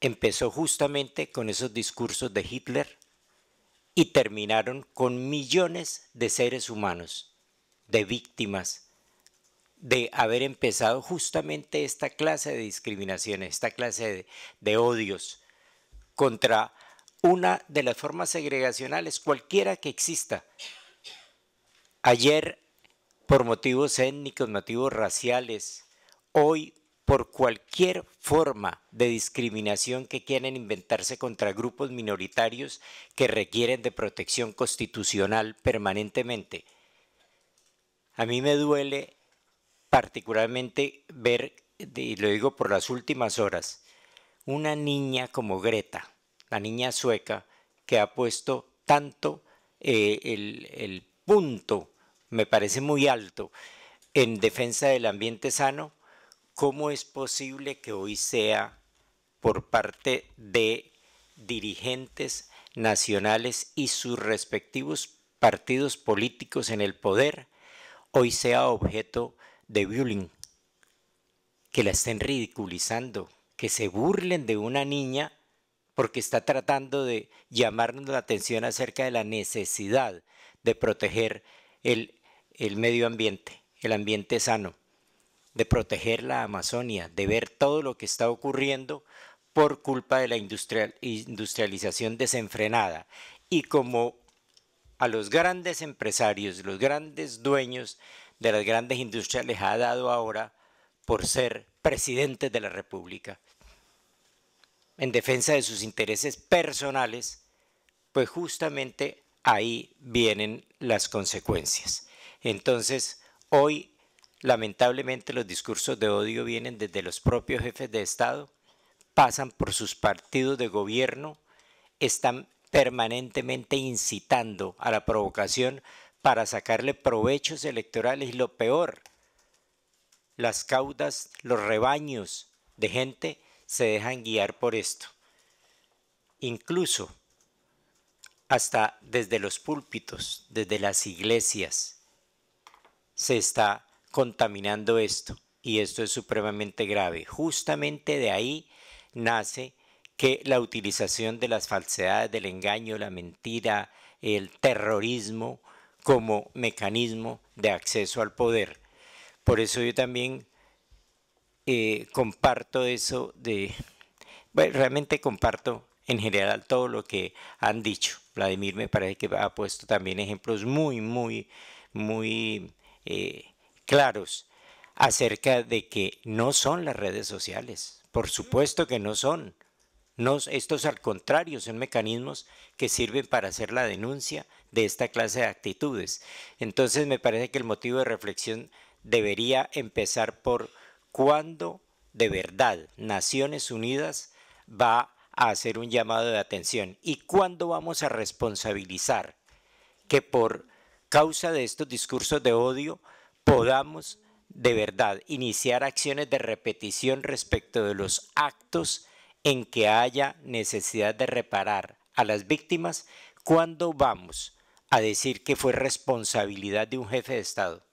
Empezó justamente con esos discursos de Hitler y terminaron con millones de seres humanos, de víctimas, de haber empezado justamente esta clase de discriminaciones, esta clase de, de, odios contra una de las formas segregacionales, cualquiera que exista. Ayer, por motivos étnicos, motivos raciales, hoy por cualquier forma de discriminación que quieren inventarse contra grupos minoritarios que requieren de protección constitucional permanentemente. A mí me duele particularmente ver, y lo digo por las últimas horas, una niña como Greta, la niña sueca, que ha puesto tanto eh, el punto, me parece muy alto, en defensa del ambiente sano, ¿cómo es posible que hoy sea por parte de dirigentes nacionales y sus respectivos partidos políticos en el poder, hoy sea objeto de bullying, que la estén ridiculizando, que se burlen de una niña porque está tratando de llamarnos la atención acerca de la necesidad de proteger el, el medio ambiente, el ambiente sano de proteger la Amazonia, de ver todo lo que está ocurriendo por culpa de la industrialización desenfrenada. Y como a los grandes empresarios, los grandes dueños de las grandes industrias les ha dado ahora por ser presidentes de la República, en defensa de sus intereses personales, pues justamente ahí vienen las consecuencias. Entonces, hoy Lamentablemente los discursos de odio vienen desde los propios jefes de Estado, pasan por sus partidos de gobierno, están permanentemente incitando a la provocación para sacarle provechos electorales y lo peor, las caudas, los rebaños de gente se dejan guiar por esto. Incluso hasta desde los púlpitos, desde las iglesias, se está contaminando esto. Y esto es supremamente grave. Justamente de ahí nace que la utilización de las falsedades, del engaño, la mentira, el terrorismo como mecanismo de acceso al poder. Por eso yo también eh, comparto eso de, bueno, realmente comparto en general todo lo que han dicho. Vladimir me parece que ha puesto también ejemplos muy, muy, muy eh, claros acerca de que no son las redes sociales. Por supuesto que no son. No, estos al contrario son mecanismos que sirven para hacer la denuncia de esta clase de actitudes. Entonces me parece que el motivo de reflexión debería empezar por cuándo de verdad Naciones Unidas va a hacer un llamado de atención y cuándo vamos a responsabilizar que por causa de estos discursos de odio podamos de verdad iniciar acciones de repetición respecto de los actos en que haya necesidad de reparar a las víctimas cuando vamos a decir que fue responsabilidad de un jefe de Estado.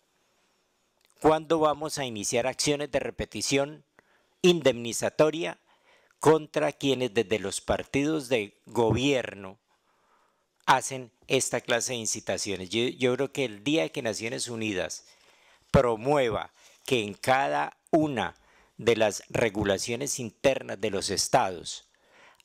¿Cuándo vamos a iniciar acciones de repetición indemnizatoria contra quienes desde los partidos de gobierno hacen esta clase de incitaciones? Yo, yo creo que el día que Naciones Unidas promueva que en cada una de las regulaciones internas de los estados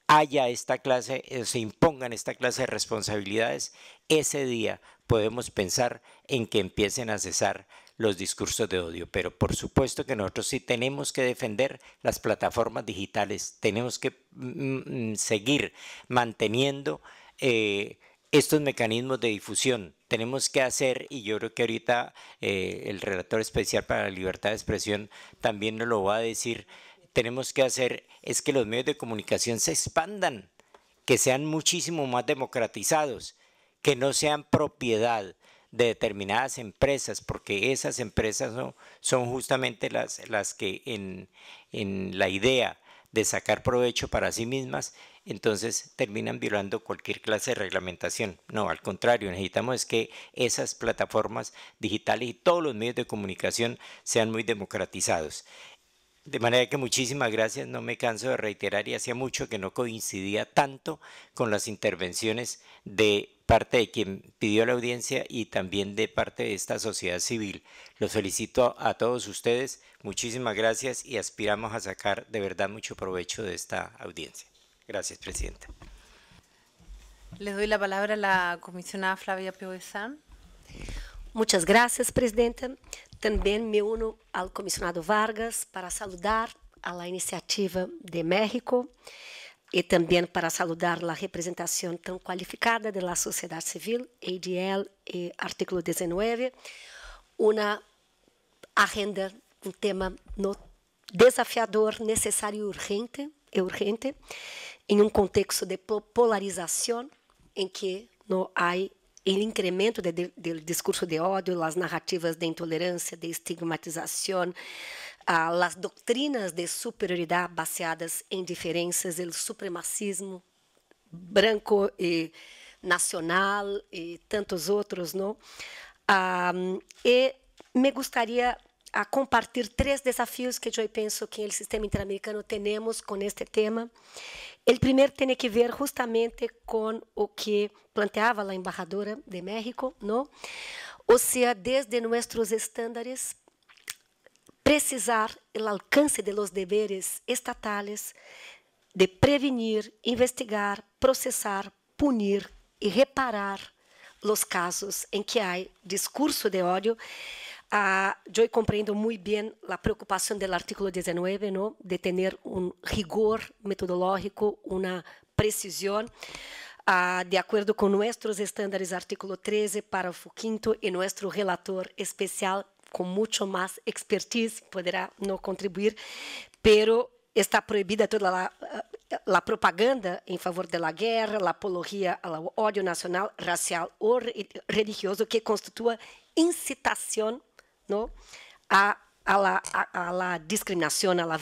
haya esta clase, eh, se impongan esta clase de responsabilidades, ese día podemos pensar en que empiecen a cesar los discursos de odio. Pero por supuesto que nosotros sí tenemos que defender las plataformas digitales, tenemos que mm, mm, seguir manteniendo eh, estos mecanismos de difusión. Tenemos que hacer, y yo creo que ahorita eh, el relator especial para la libertad de expresión también nos lo va a decir, tenemos que hacer es que los medios de comunicación se expandan, que sean muchísimo más democratizados, que no sean propiedad de determinadas empresas, porque esas empresas son, justamente las, que en la idea de sacar provecho para sí mismas, entonces terminan violando cualquier clase de reglamentación. No, al contrario, necesitamos que esas plataformas digitales y todos los medios de comunicación sean muy democratizados. De manera que muchísimas gracias, no me canso de reiterar y hacía mucho que no coincidía tanto con las intervenciones de parte de quien pidió la audiencia y también de parte de esta sociedad civil. Los felicito a todos ustedes, muchísimas gracias y aspiramos a sacar de verdad mucho provecho de esta audiencia. Gracias, Presidenta. Le doy la palabra a la comisionada Flavia San. Muchas gracias, Presidenta. También me uno al comisionado Vargas para saludar a la iniciativa de México. e também para saludar a representação tão qualificada da sociedade civil, ADL e artigo 19, uma agenda, um tema desafiador, necessário e urgente, e urgente, em um contexto de polarização em que não há o incremento do discurso de ódio, as narrativas de intolerância, de estigmatização, ah, as doutrinas de superioridade baseadas em diferenças, o supremacismo branco e nacional e tantos outros, não? Ah, e me gostaria a compartilhar três desafios que eu penso que no sistema interamericano temos com este tema. O primeiro tem que ver justamente com o que planteava a embaixadora de México, não? Ou seja, desde nossos estándares precisar o alcance de los deberes estatales de prevenir, investigar, processar, punir e reparar os casos em que há discurso de ódio. Ah, eu compreendo muito bem a preocupação do artigo 19, ¿no? de ter um rigor metodológico, uma precisão, ah, de acordo com nossos estándares, artigo 13, parágrafo 5, e nosso relator especial com muito mais expertise poderá no contribuir, pero está proibida toda a, a propaganda em favor da guerra, a apologia ao ódio nacional, racial ou religioso que constitua incitação, não? a, a, la, a, a la discriminación, a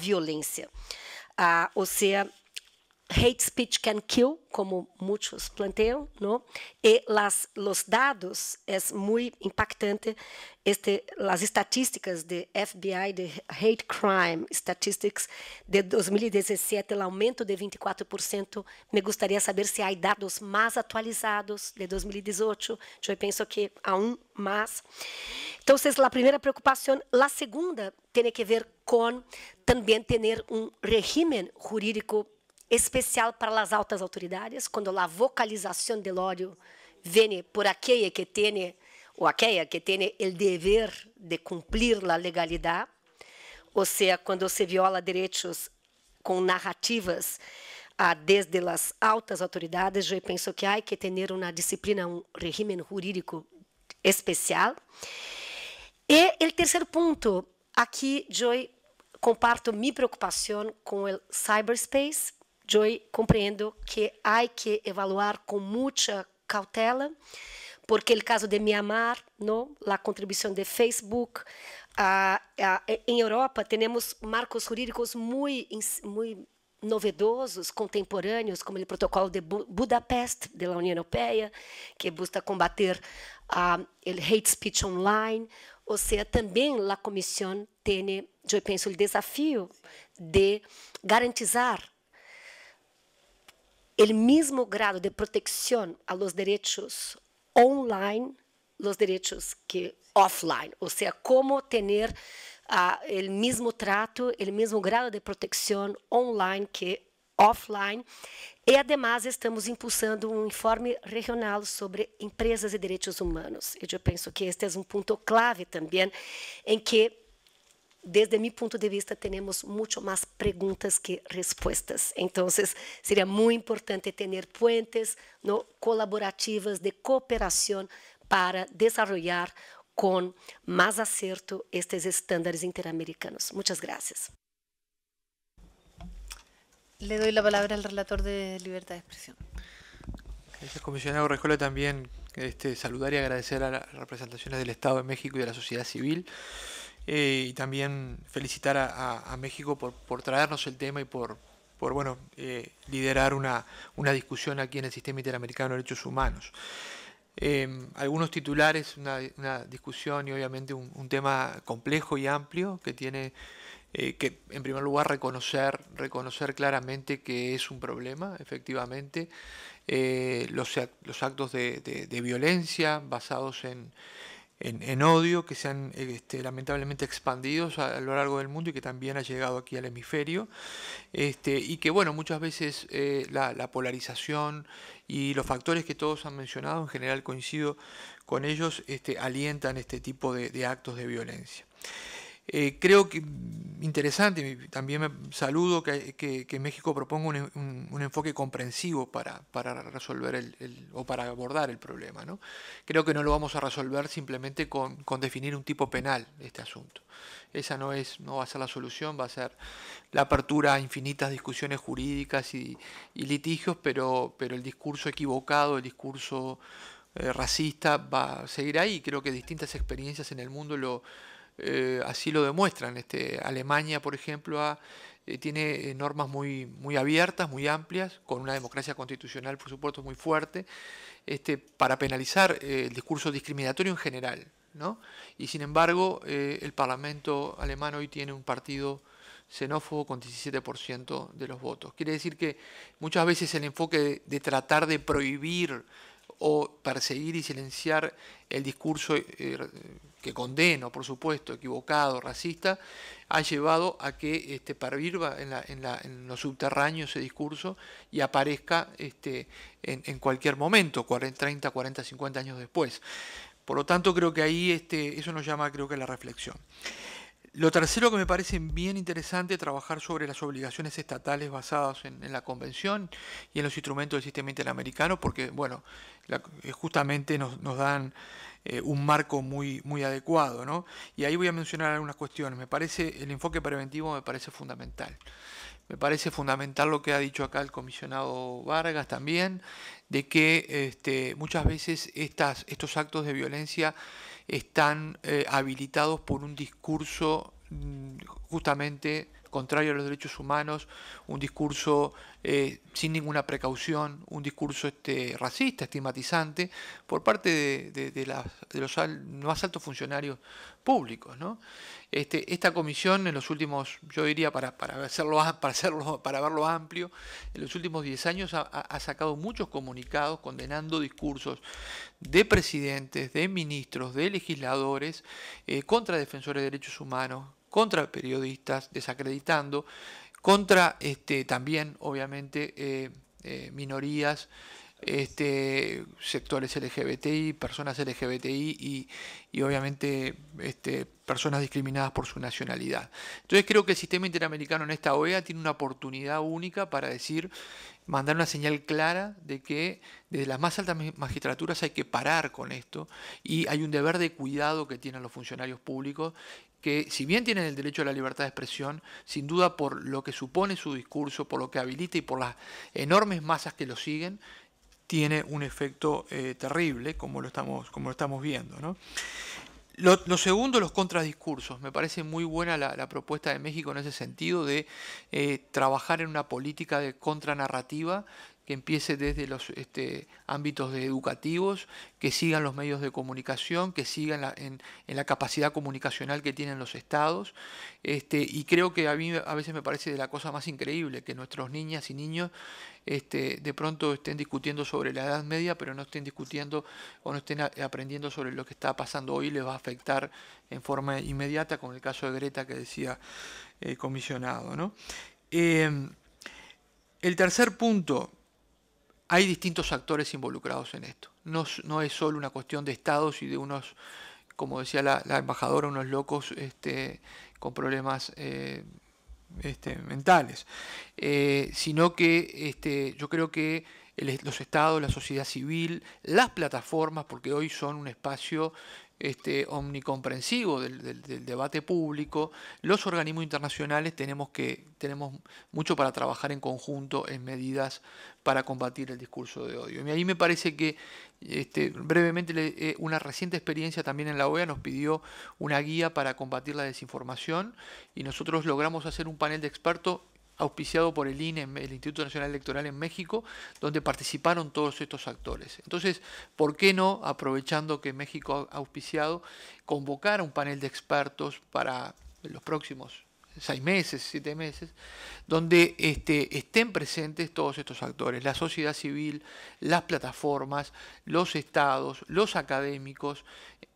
Ah, ou seja, hate speech can kill, como muitos planteam, E las, los dados é muito impactante. Este, estatísticas do de FBI de hate crime statistics de 2017, o aumento de 24%. Me gustaría saber se há dados mais atualizados de 2018. Eu penso que há um mais. Então, é a primeira preocupação. A segunda tem a ver com também ter um regime jurídico especial para as altas autoridades, quando a vocalização do ódio vem por aquele que tem ou aquela que tem o dever de cumprir a legalidade, ou seja, quando se viola direitos com narrativas ah, desde as altas autoridades, eu penso que há que ter uma disciplina, um regime jurídico especial. E o terceiro ponto, aqui eu comparto minha preocupação com o cyberspace, eu compreendo que há que avaliar com muita cautela, porque o caso de Myanmar, não, a contribuição de Facebook, a, em Europa temos marcos jurídicos muito, muito novedosos, contemporâneos, como o protocolo de Budapeste da União Europeia, que busca combater a uh, hate speech online, ou seja, também a Comissão tem, eu penso, o desafio de garantizar o mesmo grado de proteção a los derechos online, los derechos que offline, ou seja, como ter uh, ah, mesmo trato, o mesmo grado de proteção online que offline. E, ademais, estamos impulsando um informe regional sobre empresas e direitos humanos. E eu penso que este é um ponto clave também, em que desde mi punto de vista, tenemos mucho más preguntas que respuestas. Entonces, sería muy importante tener puentes ¿no? colaborativas de cooperación para desarrollar con más acierto estos estándares interamericanos. Muchas gracias. Le doy la palabra al relator de libertad de expresión. Gracias, comisionado Rejola. También este, saludar y agradecer a las representaciones del Estado de México y de la sociedad civil. Eh, y también felicitar a, México por, traernos el tema y por, bueno, eh, liderar una, discusión aquí en el Sistema Interamericano de Derechos Humanos. Em, algunos titulares, una, discusión y obviamente un, tema complejo y amplio que tiene eh, que, en primer lugar, reconocer, reconocer claramente que es un problema, efectivamente, los, actos de violencia basados en, en, odio que se han este, lamentablemente expandido a, lo largo del mundo y que también ha llegado aquí al hemisferio. Este, y que bueno, muchas veces eh, la, polarización y los factores que todos han mencionado, en general coincido con ellos, este, alientan este tipo de actos de violencia. Eh, creo que interesante, también me saludo que, México proponga un, enfoque comprensivo para, para resolver el, o para abordar el problema. Creo que no lo vamos a resolver simplemente con, definir un tipo penal este asunto. Esa no, es, no va a ser la solución, va a ser la apertura a infinitas discusiones jurídicas y, litigios, pero, pero el discurso equivocado, el discurso eh, racista va a seguir ahí. Creo que distintas experiencias en el mundo lo, eh, así lo demuestran. Este, Alemania, por ejemplo, eh, tiene eh, normas muy, abiertas, muy amplias, con una democracia constitucional, por supuesto, muy fuerte, este, para penalizar el discurso discriminatorio en general. Y sin embargo, el Parlamento alemán hoy tiene un partido xenófobo con 17% de los votos. Quiere decir que muchas veces el enfoque de tratar de prohibir o perseguir y silenciar el discurso eh, eh, que condeno, por supuesto, equivocado, racista, ha llevado a que este, pervirva en, lo subterráneo ese discurso y aparezca este, en, cualquier momento, 40, 30, 40, 50 años después. Por lo tanto, creo que ahí este, eso nos llama, creo que, a la reflexión. Lo tercero que me parece bien interesante trabajar sobre las obligaciones estatales basadas en, la Convención y en los instrumentos del sistema interamericano, porque bueno, eh, justamente nos, dan eh, un marco muy, muy adecuado. ¿no? Y ahí voy a mencionar algunas cuestiones. Me parece, el enfoque preventivo me parece fundamental. Me parece fundamental lo que ha dicho acá el comisionado Vargas también, de que este, muchas veces estos actos de violencia están eh, habilitados por un discurso mm, justamente contrario a los derechos humanos, un discurso eh, sin ninguna precaución, un discurso este, racista, estigmatizante, por parte de, los más altos funcionarios públicos. ¿no? Este, esta comisión en los últimos, yo diría para, hacerlo, para, hacerlo, para verlo amplio, en los últimos 10 años ha, sacado muchos comunicados condenando discursos de presidentes, de ministros, de legisladores, eh, contra defensores de derechos humanos, contra periodistas, desacreditando, contra este, también, obviamente, eh, eh, minorías este, sectores LGBTI, personas LGBTI y, obviamente este, personas discriminadas por su nacionalidad. Entonces creo que el sistema interamericano en esta OEA tiene una oportunidad única para decir, mandar una señal clara de que desde las más altas magistraturas hay que parar con esto y hay un deber de cuidado que tienen los funcionarios públicos que si bien tienen el derecho a la libertad de expresión, sin duda por lo que supone su discurso, por lo que habilita y por las enormes masas que lo siguen, tiene un efecto eh, terrible, como lo estamos, como lo estamos viendo. Lo, segundo, los contradiscursos. Me parece muy buena la, propuesta de México en ese sentido de eh, trabajar en una política de contranarrativa que empiece desde los este, ámbitos educativos, que sigan los medios de comunicación, que sigan en, la capacidad comunicacional que tienen los estados. Este, y creo que a mí a veces me parece de la cosa más increíble que nuestros niñas y niños este, de pronto estén discutiendo sobre la Edad Media, pero no estén discutiendo o no estén aprendiendo sobre lo que está pasando hoy, y les va a afectar en forma inmediata, con el caso de Greta que decía comisionado. Eh, el tercer punto hay distintos actores involucrados en esto. No, es solo una cuestión de estados y de unos, como decía la, embajadora, unos locos este, con problemas eh, este, mentales, eh, sino que este, yo creo que los estados, la sociedad civil, las plataformas, porque hoy son un espacio este, omnicomprensivo del, debate público, los organismos internacionales tenemos, que, tenemos mucho para trabajar en conjunto en medidas para combatir el discurso de odio. Y ahí me parece que este, brevemente eh, una reciente experiencia también en la OEA nos pidió una guía para combatir la desinformación y nosotros logramos hacer un panel de expertos auspiciado por el INE, el Instituto Nacional Electoral en México, donde participaron todos estos actores. Entonces, ¿por qué no, aprovechando que México ha auspiciado, convocar a un panel de expertos para los próximos seis meses, siete meses, donde este, estén presentes todos estos actores, la sociedad civil, las plataformas, los estados, los académicos,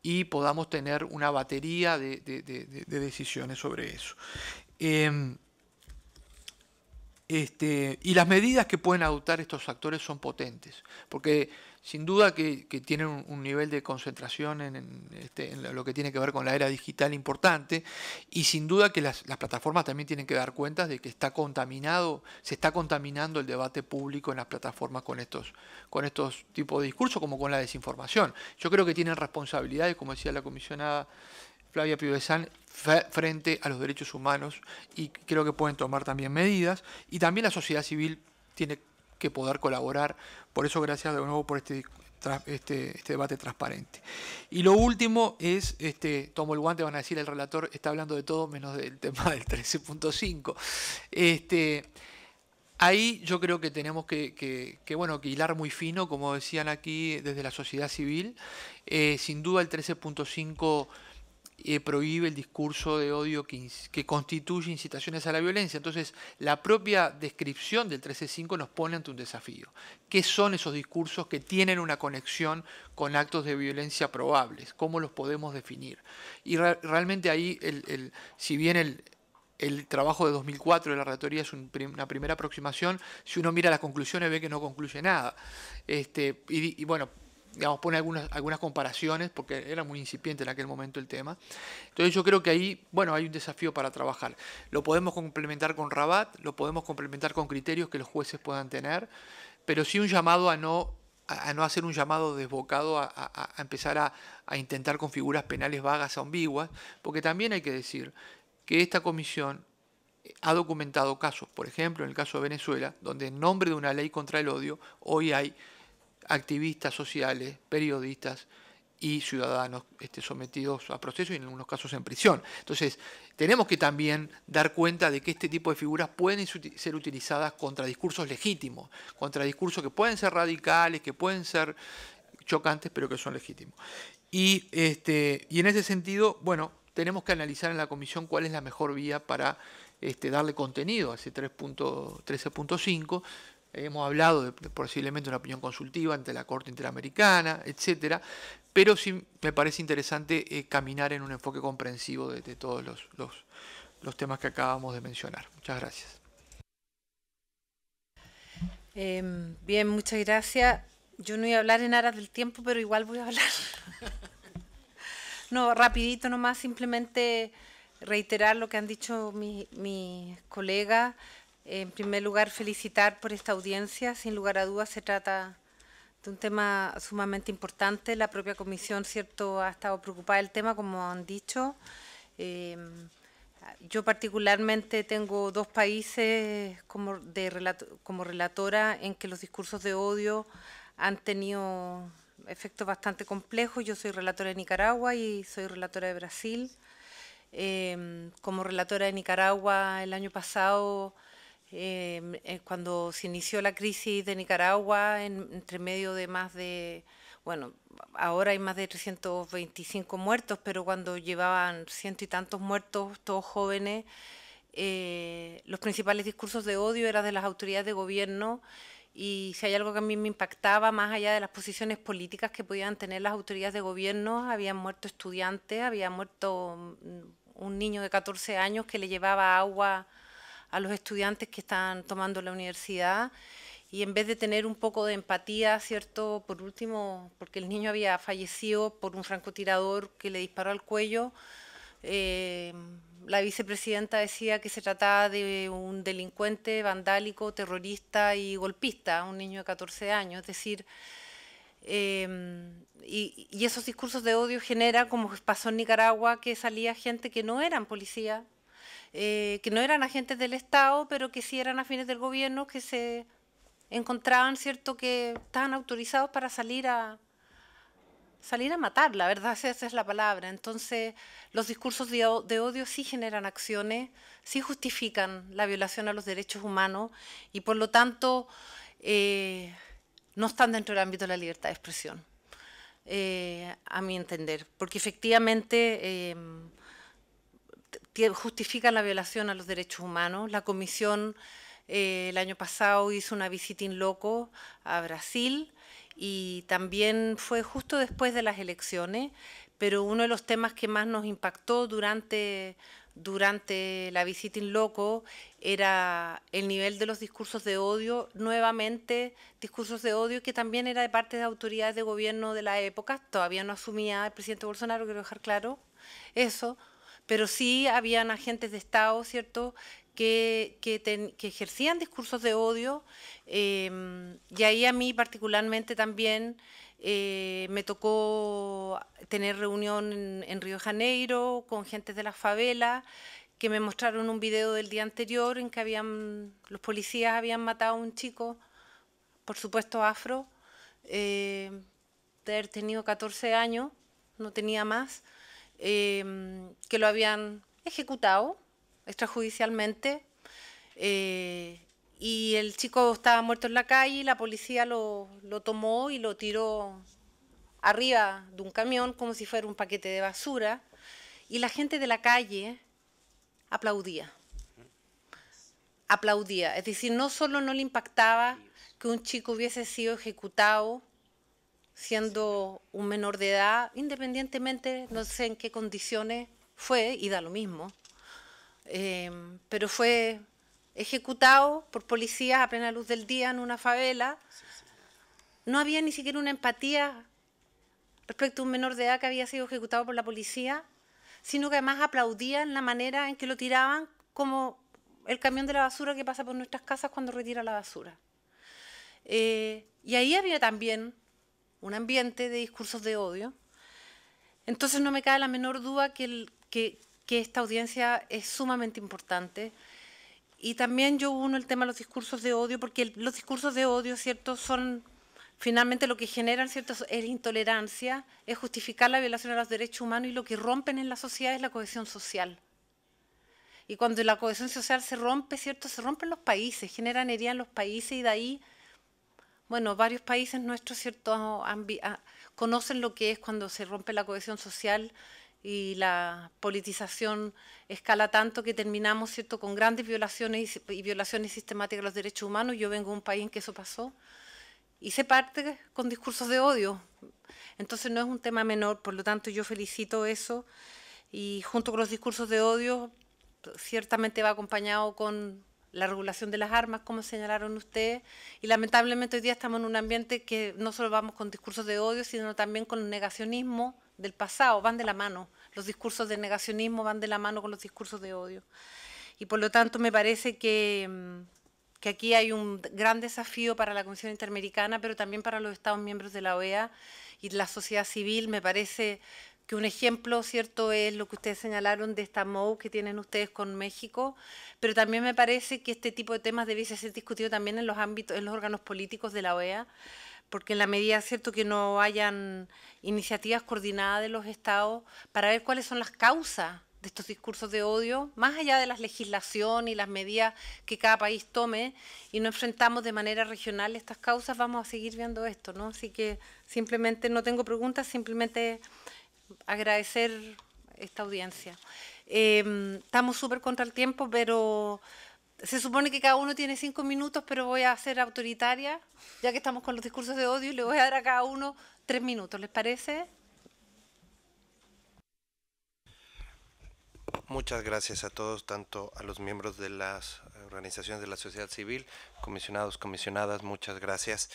y podamos tener una batería de, decisiones sobre eso. Em, este, y las medidas que pueden adoptar estos actores son potentes, porque sin duda que, tienen un, nivel de concentración este, en, lo que tiene que ver con la era digital importante, y sin duda que las, plataformas también tienen que dar cuenta de que está contaminado, se está contaminando el debate público en las plataformas con estos, con estos tipos de discursos, como con la desinformación. Yo creo que tienen responsabilidades, como decía la comisionada Flavia Piovesan frente a los derechos humanos y creo que pueden tomar también medidas y también la sociedad civil tiene que poder colaborar. Por eso gracias de nuevo por este, este, este, debate transparente. Y lo último es, este, tomo el guante, van a decir el relator, está hablando de todo menos del tema del 13.5. Este, ahí yo creo que tenemos que, bueno, hilar muy fino, como decían aquí desde la sociedad civil. Eh, sin duda el 13.5 eh, prohíbe el discurso de odio que, constituye incitaciones a la violencia. Entonces, la propia descripción del 13.5 nos pone ante un desafío. ¿Qué son esos discursos que tienen una conexión con actos de violencia probables? ¿Cómo los podemos definir? Y realmente ahí, el, si bien el, trabajo de 2004 de la relatoría es una primera aproximación. Si uno mira las conclusiones ve que no concluye nada. Este, y, bueno, digamos, pone algunas, algunas comparaciones, porque era muy incipiente en aquel momento el tema. Entonces yo creo que ahí, bueno, hay un desafío para trabajar. Lo podemos complementar con Rabat, lo podemos complementar con criterios que los jueces puedan tener, pero sí un llamado a no, a, no hacer un llamado desbocado a, a empezar a intentar con figuras penales vagas, ambiguas, porque también hay que decir que esta comisión eh, ha documentado casos, por ejemplo, en el caso de Venezuela, donde en nombre de una ley contra el odio, hoy hay activistas sociales, periodistas y ciudadanos este, sometidos a procesos y en algunos casos en prisión. Entonces, tenemos que también dar cuenta de que este tipo de figuras pueden ser utilizadas contra discursos legítimos, contra discursos que pueden ser radicales, que pueden ser chocantes, pero que son legítimos. Y, este, y en ese sentido, bueno, tenemos que analizar en la comisión cuál es la mejor vía para este, darle contenido a ese 13.5 hemos hablado de, de, posiblemente una opinión consultiva ante la Corte Interamericana, etcétera, pero sí me parece interesante eh, caminar en un enfoque comprensivo de, todos los, temas que acabamos de mencionar. Muchas gracias. Em, bien, muchas gracias. Yo no voy a hablar en aras del tiempo, pero igual voy a hablar. no, rapidito nomás, simplemente reiterar lo que han dicho mis colegas. En primer lugar, felicitar por esta audiencia. Sin lugar a dudas, se trata de un tema sumamente importante. La propia comisión, cierto, ha estado preocupada del tema, como han dicho. Eh, yo particularmente tengo dos países como, relatora en que los discursos de odio han tenido efectos bastante complejos. Yo soy relatora de Nicaragua y soy relatora de Brasil. Eh, como relatora de Nicaragua el año pasado Em, eh, cuando se inició la crisis de Nicaragua, en, entre medio de más de, bueno, ahora hay más de 325 muertos, pero cuando llevaban ciento y tantos muertos, todos jóvenes, eh, los principales discursos de odio eran de las autoridades de gobierno y si hay algo que a mí me impactaba, más allá de las posiciones políticas que podían tener las autoridades de gobierno, habían muerto estudiantes, había muerto mm, un niño de 14 años que le llevaba agua a los estudiantes que están tomando la universidad y en vez de tener un poco de empatía, ¿cierto? Por último, porque el niño había fallecido por un francotirador que le disparó al cuello, eh, la vicepresidenta decía que se trataba de un delincuente vandálico, terrorista y golpista, un niño de 14 años, es decir... Eh, y, esos discursos de odio genera, como pasó en Nicaragua, que salía gente que no eran policía, eh, que no eran agentes del Estado, pero que sí eran afines del gobierno, que se encontraban, ¿cierto?, que estaban autorizados para salir a salir a matar, la verdad, esa es la palabra. Entonces, los discursos de, odio sí generan acciones, sí justifican la violación a los derechos humanos y por lo tanto eh, no están dentro del ámbito de la libertad de expresión, eh, a mi entender, porque efectivamente justifica la violación a los derechos humanos. La Comisión eh, el año pasado hizo una visita in loco a Brasil y también fue justo después de las elecciones, pero uno de los temas que más nos impactó durante, durante la visita in loco era el nivel de los discursos de odio, nuevamente discursos de odio que también era de parte de autoridades de gobierno de la época, todavía no asumía el presidente Bolsonaro, quiero dejar claro eso, pero sí habían agentes de Estado, ¿cierto?, que, ejercían discursos de odio, em, y ahí a mí particularmente también eh, me tocó tener reunión en, Río Janeiro con gente de las favelas, que me mostraron un video del día anterior en que habían los policías habían matado a un chico, por supuesto afro, eh, de haber tenido 14 años, no tenía más, Em, que lo habían ejecutado extrajudicialmente. Eh, y el chico estaba muerto en la calle y la policía lo, lo tomó y lo tiró arriba de un camión como si fuera un paquete de basura. Y la gente de la calle aplaudía. Aplaudía. Es decir, no solo no le impactaba que un chico hubiese sido ejecutado siendo un menor de edad, independientemente, no sé en qué condiciones fue, y da lo mismo, em, pero fue ejecutado por policías a plena luz del día en una favela. No había ni siquiera una empatía respecto a un menor de edad que había sido ejecutado por la policía, sino que además aplaudían la manera en que lo tiraban como el camión de la basura que pasa por nuestras casas cuando retira la basura. Eh, y ahí había también un ambiente de discursos de odio. Entonces no me cae la menor duda que, que, esta audiencia es sumamente importante. Y también yo uno el tema de los discursos de odio, porque los discursos de odio, ¿cierto?, son finalmente lo que generan, ¿cierto?, es intolerancia, es justificar la violación de los derechos humanos y lo que rompen en la sociedad es la cohesión social. Y cuando la cohesión social se rompe, ¿cierto?, se rompen los países, generan heridas en los países y de ahí bueno, varios países nuestros cierto, ah, conocen lo que es cuando se rompe la cohesión social y la politización escala tanto que terminamos cierto con grandes violaciones y violaciones sistemáticas de los derechos humanos. Yo vengo de un país en que eso pasó y se parte con discursos de odio. Entonces no es un tema menor, por lo tanto yo felicito eso y junto con los discursos de odio ciertamente va acompañado con la regulación de las armas, como señalaron ustedes, y lamentablemente hoy día estamos en un ambiente que no solo vamos con discursos de odio, sino también con negacionismo del pasado, van de la mano. Los discursos de negacionismo van de la mano con los discursos de odio. Y por lo tanto me parece que, mm, que aquí hay un gran desafío para la Comisión Interamericana, pero también para los Estados miembros de la OEA y la sociedad civil. Me parece que un ejemplo, ¿cierto?, es lo que ustedes señalaron de esta MOU que tienen ustedes con México, pero también me parece que este tipo de temas debiese ser discutido también en los ámbitos, en los órganos políticos de la OEA, porque en la medida, ¿cierto?, que no hayan iniciativas coordinadas de los estados para ver cuáles son las causas de estos discursos de odio, más allá de la legislación y las medidas que cada país tome, y no enfrentamos de manera regional estas causas, vamos a seguir viendo esto, ¿no? Así que simplemente no tengo preguntas, simplemente agradecer esta audiencia. Em, estamos súper contra el tiempo, pero se supone que cada uno tiene cinco minutos, pero voy a ser autoritaria, ya que estamos con los discursos de odio, y le voy a dar a cada uno tres minutos. ¿Les parece? Muchas gracias a todos, tanto a los miembros de las organizaciones de la sociedad civil, comisionados, comisionadas, muchas gracias.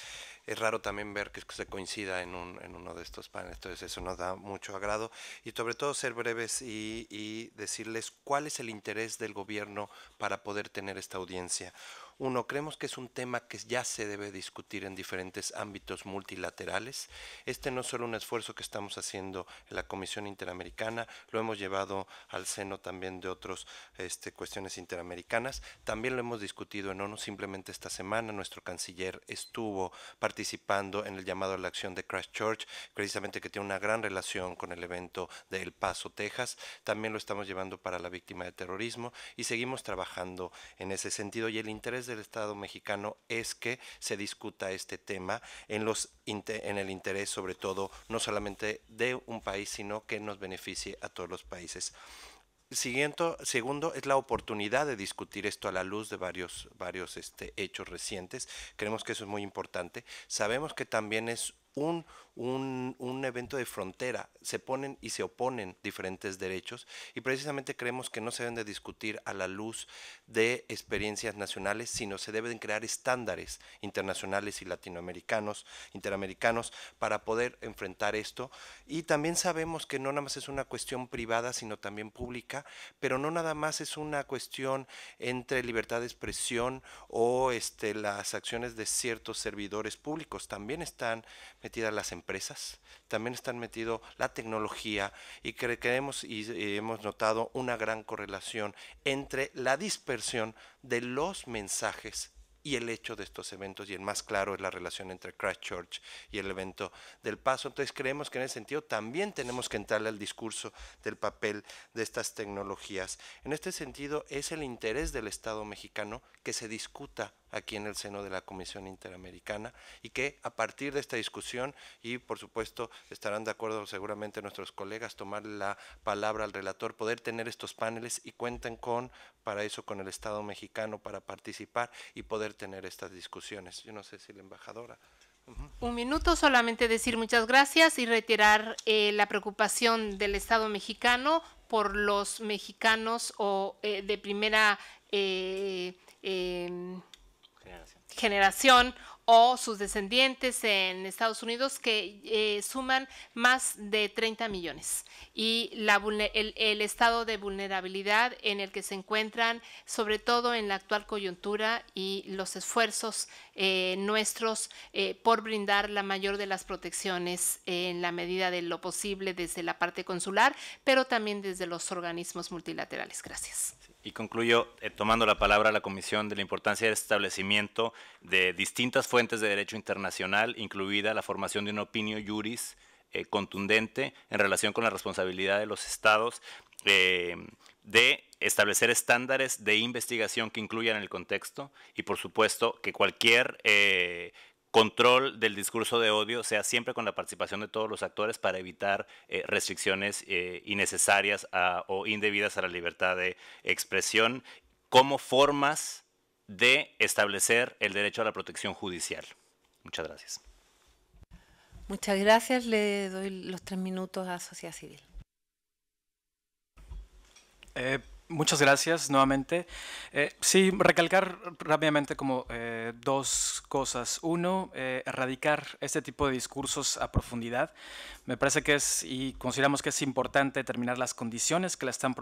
Es raro también ver que se coincida en, uno de estos paneles, entonces eso nos da mucho agrado. Y sobre todo ser breves y, y decirles cuál es el interés del gobierno para poder tener esta audiencia. Uno, creemos que es un tema que ya se debe discutir en diferentes ámbitos multilaterales. Este no es solo un esfuerzo que estamos haciendo en la Comisión Interamericana, lo hemos llevado al seno también de otras este, cuestiones interamericanas. También lo hemos discutido en ONU simplemente esta semana. Nuestro canciller estuvo participando en el llamado a la acción de Christchurch, precisamente que tiene una gran relación con el evento de El Paso, Texas. También lo estamos llevando para la víctima de terrorismo y seguimos trabajando en ese sentido. Y el interés del Estado mexicano es que se discuta este tema en, los, en el interés sobre todo no solamente de un país, sino que nos beneficie a todos los países. segundo es la oportunidad de discutir esto a la luz de varios, varios este, hechos recientes. Creemos que eso es muy importante. Sabemos que también es un, un, evento de frontera, se ponen y se oponen diferentes derechos y precisamente creemos que no se deben de discutir a la luz de experiencias nacionales, sino se deben crear estándares internacionales y latinoamericanos, interamericanos, para poder enfrentar esto. Y también sabemos que no nada más es una cuestión privada, sino también pública, pero no nada más es una cuestión entre libertad de expresión o este, las acciones de ciertos servidores públicos, también están metidas las empresas, también están metido la tecnología y creemos y, eh, hemos notado una gran correlación entre la dispersión de los mensajes y el hecho de estos eventos, y el más claro es la relación entre Christchurch y el evento del paso. Entonces creemos que en ese sentido también tenemos que entrarle al discurso del papel de estas tecnologías. En este sentido es el interés del Estado mexicano que se discuta aquí en el seno de la Comisión Interamericana y que a partir de esta discusión y por supuesto estarán de acuerdo seguramente nuestros colegas tomar la palabra al relator, poder tener estos paneles y cuenten con para eso con el Estado mexicano para participar y poder tener estas discusiones. Yo no sé si la embajadora. Un minuto, solamente decir muchas gracias y retirar eh, la preocupación del Estado mexicano por los mexicanos o eh, de primera eh, em, generación o sus descendientes en Estados Unidos que eh, suman más de 30 millones y el, estado de vulnerabilidad en el que se encuentran, sobre todo en la actual coyuntura y los esfuerzos eh, nuestros eh, por brindar la mayor de las protecciones en la medida de lo posible desde la parte consular, pero también desde los organismos multilaterales. Gracias. Y concluyo eh, tomando la palabra a la Comisión de la importancia del establecimiento de distintas fuentes de derecho internacional, incluida la formación de una opinión juris eh, contundente en relación con la responsabilidad de los estados eh, de establecer estándares de investigación que incluyan el contexto y por supuesto que cualquier control del discurso de odio sea siempre con la participación de todos los actores para evitar eh, restricciones eh, innecesarias ah, o indebidas a la libertad de expresión como formas de establecer el derecho a la protección judicial. Muchas gracias. Muchas gracias. Le doy los tres minutos a Sociedad Civil. Eh, Muchas gracias nuevamente. Eh, sí, recalcar rápidamente como eh, dos cosas. Uno, eh, erradicar este tipo de discursos a profundidad. Me parece que es, y consideramos que es importante determinar las condiciones que la están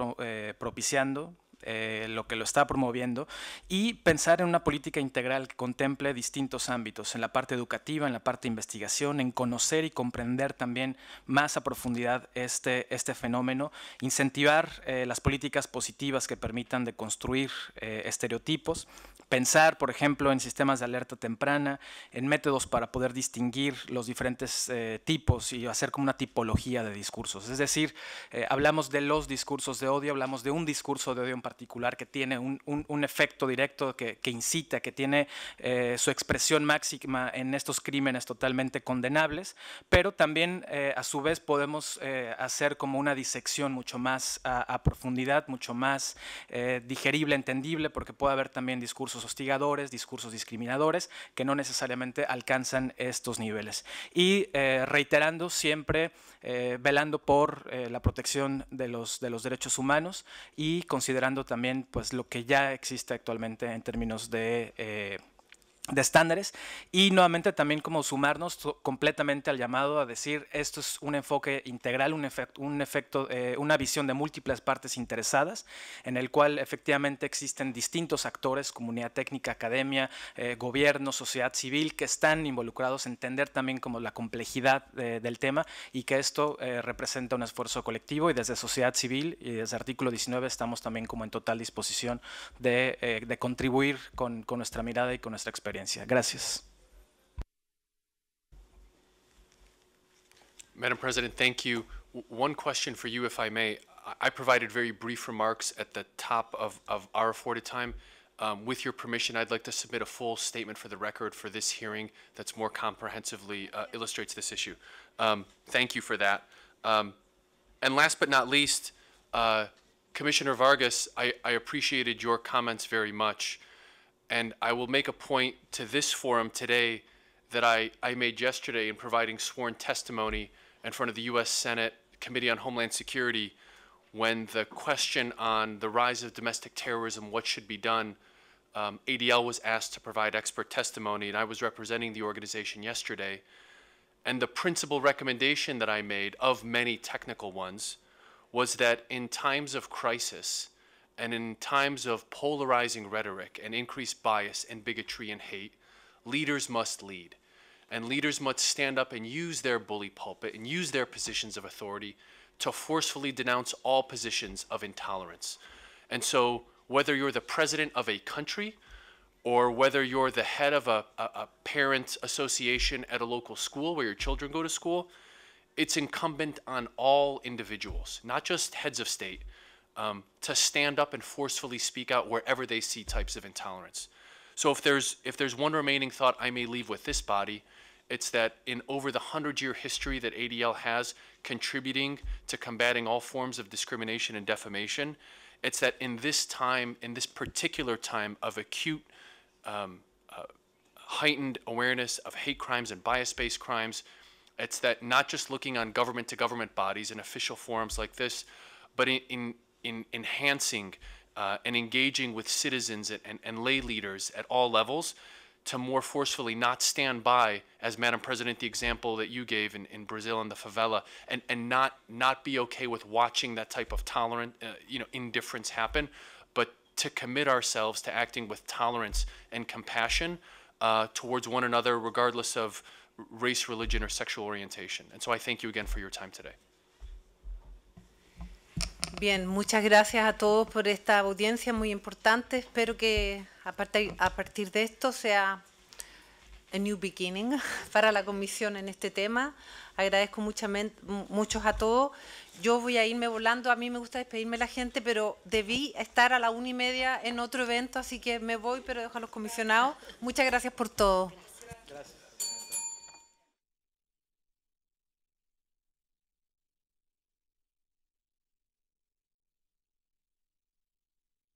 propiciando, eh, lo que lo está promoviendo y pensar en una política integral que contemple distintos ámbitos, en la parte educativa, en la parte de investigación, en conocer y comprender también más a profundidad este, este fenómeno, incentivar eh, las políticas positivas que permitan de construir eh, estereotipos, pensar, por ejemplo, en sistemas de alerta temprana, en métodos para poder distinguir los diferentes tipos y hacer como una tipología de discursos. Es decir, hablamos de los discursos de odio, hablamos de un discurso de odio en particular que tiene un, un, efecto directo que, incita, que tiene eh, su expresión máxima en estos crímenes totalmente condenables, pero también eh, a su vez podemos eh, hacer como una disección mucho más a, a profundidad, mucho más digerible, entendible, porque puede haber también discursos hostigadores, discursos discriminadores, que no necesariamente alcanzan estos niveles. Y reiterando siempre, velando por la protección de los, de los derechos humanos y considerando también pues lo que ya existe actualmente en términos de eh, de estándares y nuevamente también como sumarnos completamente al llamado a decir esto es un enfoque integral, un, un efecto, eh, una visión de múltiples partes interesadas en el cual efectivamente existen distintos actores, comunidad técnica, academia, eh, gobierno, sociedad civil que están involucrados, entender también como la complejidad eh, del tema y que esto representa un esfuerzo colectivo y desde sociedad civil y desde artículo 19 estamos también como en total disposición de, de contribuir con, con nuestra mirada y con nuestra experiencia. Gracias. Madam President, thank you. One question for you, if I may. I provided very brief remarks at the top of, of our afforded time. Um, with your permission, I'd like to submit a full statement for the record for this hearing that's more comprehensively uh, illustrates this issue. Um, thank you for that. Um, and last but not least, uh, Commissioner Vargas, I, I appreciated your comments very much. And I will make a point to this forum today that I, I made yesterday in providing sworn testimony in front of the U.S. Senate Committee on Homeland Security when the question on the rise of domestic terrorism, what should be done, um, ADL was asked to provide expert testimony, and I was representing the organization yesterday. And the principal recommendation that I made, of many technical ones, was that in times of crisis, and in times of polarizing rhetoric and increased bias and bigotry and hate, leaders must lead. And leaders must stand up and use their bully pulpit and use their positions of authority to forcefully denounce all positions of intolerance. And so, whether you're the president of a country or whether you're the head of a, a, a parent association at a local school where your children go to school, it's incumbent on all individuals, not just heads of state, um, to stand up and forcefully speak out wherever they see types of intolerance. So if there's if there's one remaining thought I may leave with this body, it's that in over the 100-year history that ADL has contributing to combating all forms of discrimination and defamation, it's that in this time, in this particular time of acute um, uh, heightened awareness of hate crimes and bias-based crimes, it's that not just looking on government to government bodies and official forums like this, but in, in, in enhancing uh, and engaging with citizens and, and, and lay leaders at all levels to more forcefully not stand by, as Madam President, the example that you gave in, in Brazil and the favela, and, and not not be okay with watching that type of tolerant, uh, you know, indifference happen, but to commit ourselves to acting with tolerance and compassion uh, towards one another, regardless of race, religion, or sexual orientation. And so I thank you again for your time today. Bien, muchas gracias a todos por esta audiencia muy importante. Espero que a partir, de esto sea a new beginning para la comisión en este tema. Agradezco muchos a todos. Yo voy a irme volando. A mí me gusta despedirme la gente, pero debí estar a la una y media en otro evento, así que me voy, pero dejo a los comisionados. Muchas gracias por todo.